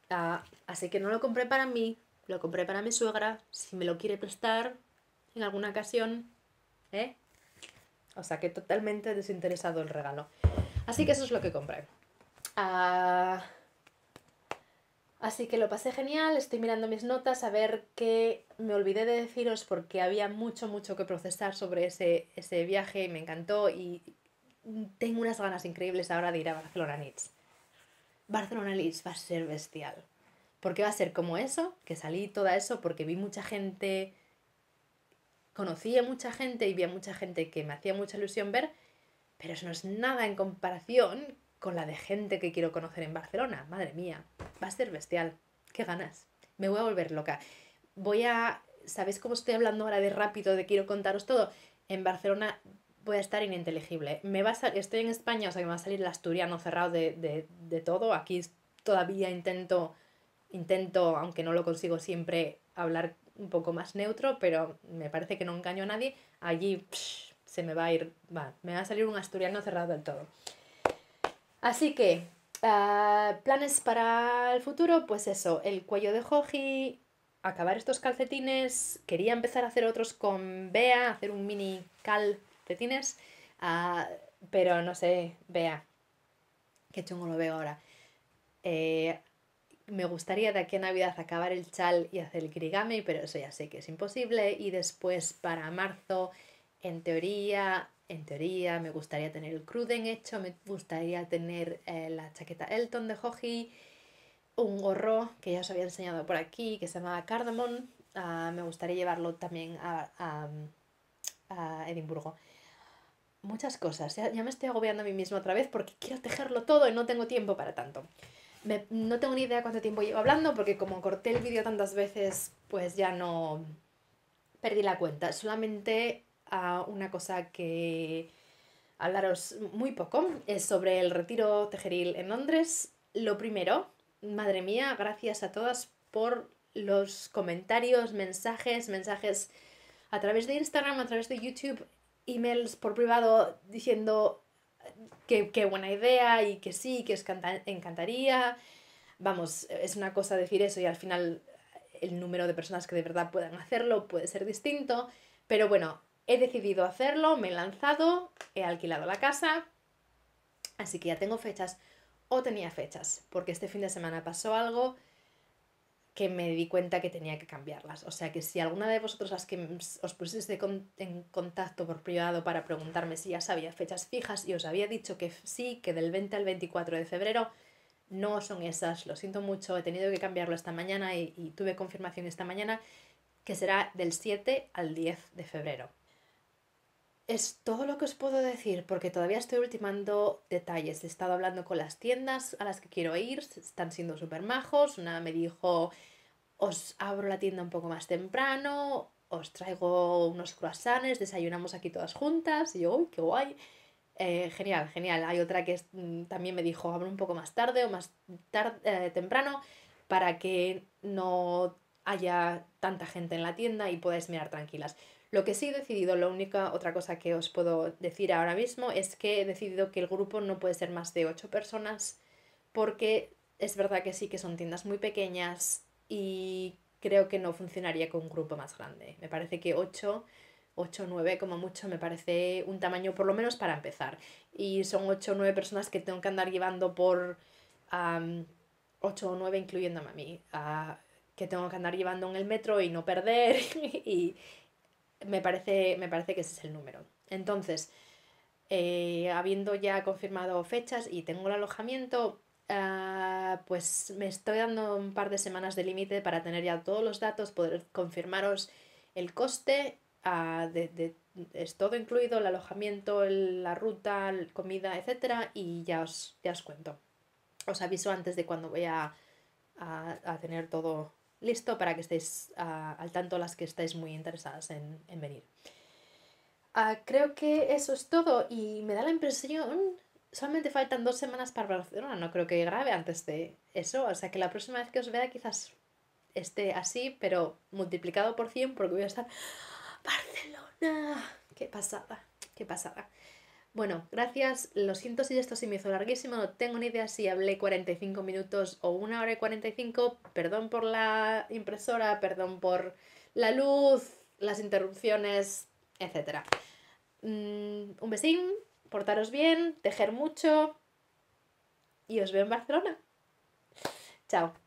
S1: Ah, así que no lo compré para mí, lo compré para mi suegra. Si me lo quiere prestar en alguna ocasión, ¿eh? O sea que totalmente desinteresado el regalo. Así que eso es lo que compré así que lo pasé genial, estoy mirando mis notas a ver qué me olvidé de deciros porque había mucho, mucho que procesar sobre ese, ese viaje y me encantó y tengo unas ganas increíbles ahora de ir a Barcelona Leeds. Barcelona Leeds va a ser bestial. Porque va a ser como eso, que salí toda eso porque vi mucha gente, conocí a mucha gente y vi a mucha gente que me hacía mucha ilusión ver, pero eso no es nada en comparación con la de gente que quiero conocer en Barcelona. Madre mía, va a ser bestial. Qué ganas. Me voy a volver loca. Voy a... ¿Sabéis cómo estoy hablando ahora de rápido, de quiero contaros todo? En Barcelona voy a estar ininteligible. Me va a salir, Estoy en España, o sea que me va a salir el asturiano cerrado de, todo. Aquí todavía intento, intento, aunque no lo consigo siempre, hablar un poco más neutro, pero me parece que no engaño a nadie. Allí se me va a ir, va, me va a salir un asturiano cerrado del todo. Así que, ah, planes para el futuro, pues eso, el cuello de Hoji, acabar estos calcetines, quería empezar a hacer otros con Bea, hacer un mini calcetines, ah, pero no sé, Bea, qué chungo lo veo ahora. Eh, me gustaría de aquí a Navidad acabar el chal y hacer el kirigami, pero eso ya sé que es imposible. Y después para marzo, en teoría, en teoría me gustaría tener el Cruden hecho, me gustaría tener eh, la chaqueta Elton de Hoji, un gorro que ya os había enseñado por aquí que se llamaba Cardamon, ah, me gustaría llevarlo también a, Edimburgo. Muchas cosas, ya, me estoy agobiando a mí misma otra vez porque quiero tejerlo todo y no tengo tiempo para tanto. no tengo ni idea cuánto tiempo llevo hablando porque como corté el vídeo tantas veces, pues ya no perdí la cuenta. Solamente a una cosa que hablaros muy poco, es sobre el retiro tejeril en Londres. Lo primero, madre mía, gracias a todas por los comentarios, mensajes, mensajes a través de Instagram, a través de YouTube, emails por privado diciendo que, buena idea y que sí, que os encantaría. Vamos, es una cosa decir eso y al final el número de personas que de verdad puedan hacerlo puede ser distinto, pero bueno, He decidido hacerlo, me he lanzado, he alquilado la casa, así que ya tengo fechas o tenía fechas, porque este fin de semana pasó algo que me di cuenta que tenía que cambiarlas. O sea que si alguna de vosotros las que os pusiste en contacto por privado para preguntarme si ya sabía fechas fijas y os había dicho que sí, que del 20 al 24 de febrero, no son esas, lo siento mucho, he tenido que cambiarlo esta mañana y, y tuve confirmación esta mañana que será del 7 al 10 de febrero. Es todo lo que os puedo decir, porque todavía estoy ultimando detalles. He estado hablando con las tiendas a las que quiero ir, están siendo súper majos. Una me dijo, os abro la tienda un poco más temprano, os traigo unos croissants, desayunamos aquí todas juntas. Y yo, uy, qué guay. Eh, genial, genial. Hay otra que mm, también me dijo, abro un poco más tarde o más eh, temprano para que no haya tanta gente en la tienda y podáis mirar tranquilas. Lo que sí he decidido, la única otra cosa que os puedo decir ahora mismo es que he decidido que el grupo no puede ser más de 8 personas porque es verdad que sí que son tiendas muy pequeñas y creo que no funcionaría con un grupo más grande. Me parece que 8 8 o 9 como mucho me parece un tamaño por lo menos para empezar. Y son 8 o 9 personas que tengo que andar llevando por Ocho 8 o 9 incluyéndome a mí, que tengo que andar llevando en el metro y no perder <laughs> y, me parece, me parece que ese es el número. Entonces, eh, habiendo ya confirmado fechas y tengo el alojamiento, ah, pues me estoy dando un par de semanas de límite para tener ya todos los datos, poder confirmaros el coste, ah, es todo incluido, el alojamiento, la ruta, comida, etc. y ya os, os cuento. Os aviso antes de cuando voy a tener todo, listo para que estéis ah, al tanto las que estáis muy interesadas en, venir. Ah, creo que eso es todo y me da la impresión, solamente faltan dos semanas para Barcelona, no creo que grave antes de eso, o sea que la próxima vez que os vea quizás esté así, pero multiplicado por 100 porque voy a estar... Barcelona, qué pasada, qué pasada. Bueno, gracias. Lo siento si esto se me hizo larguísimo, no tengo ni idea si hablé 45 minutos o una hora y 45. Perdón por la impresora, perdón por la luz, las interrupciones, etc. Mm, un besín, portaros bien, tejer mucho y os veo en Barcelona. Chao.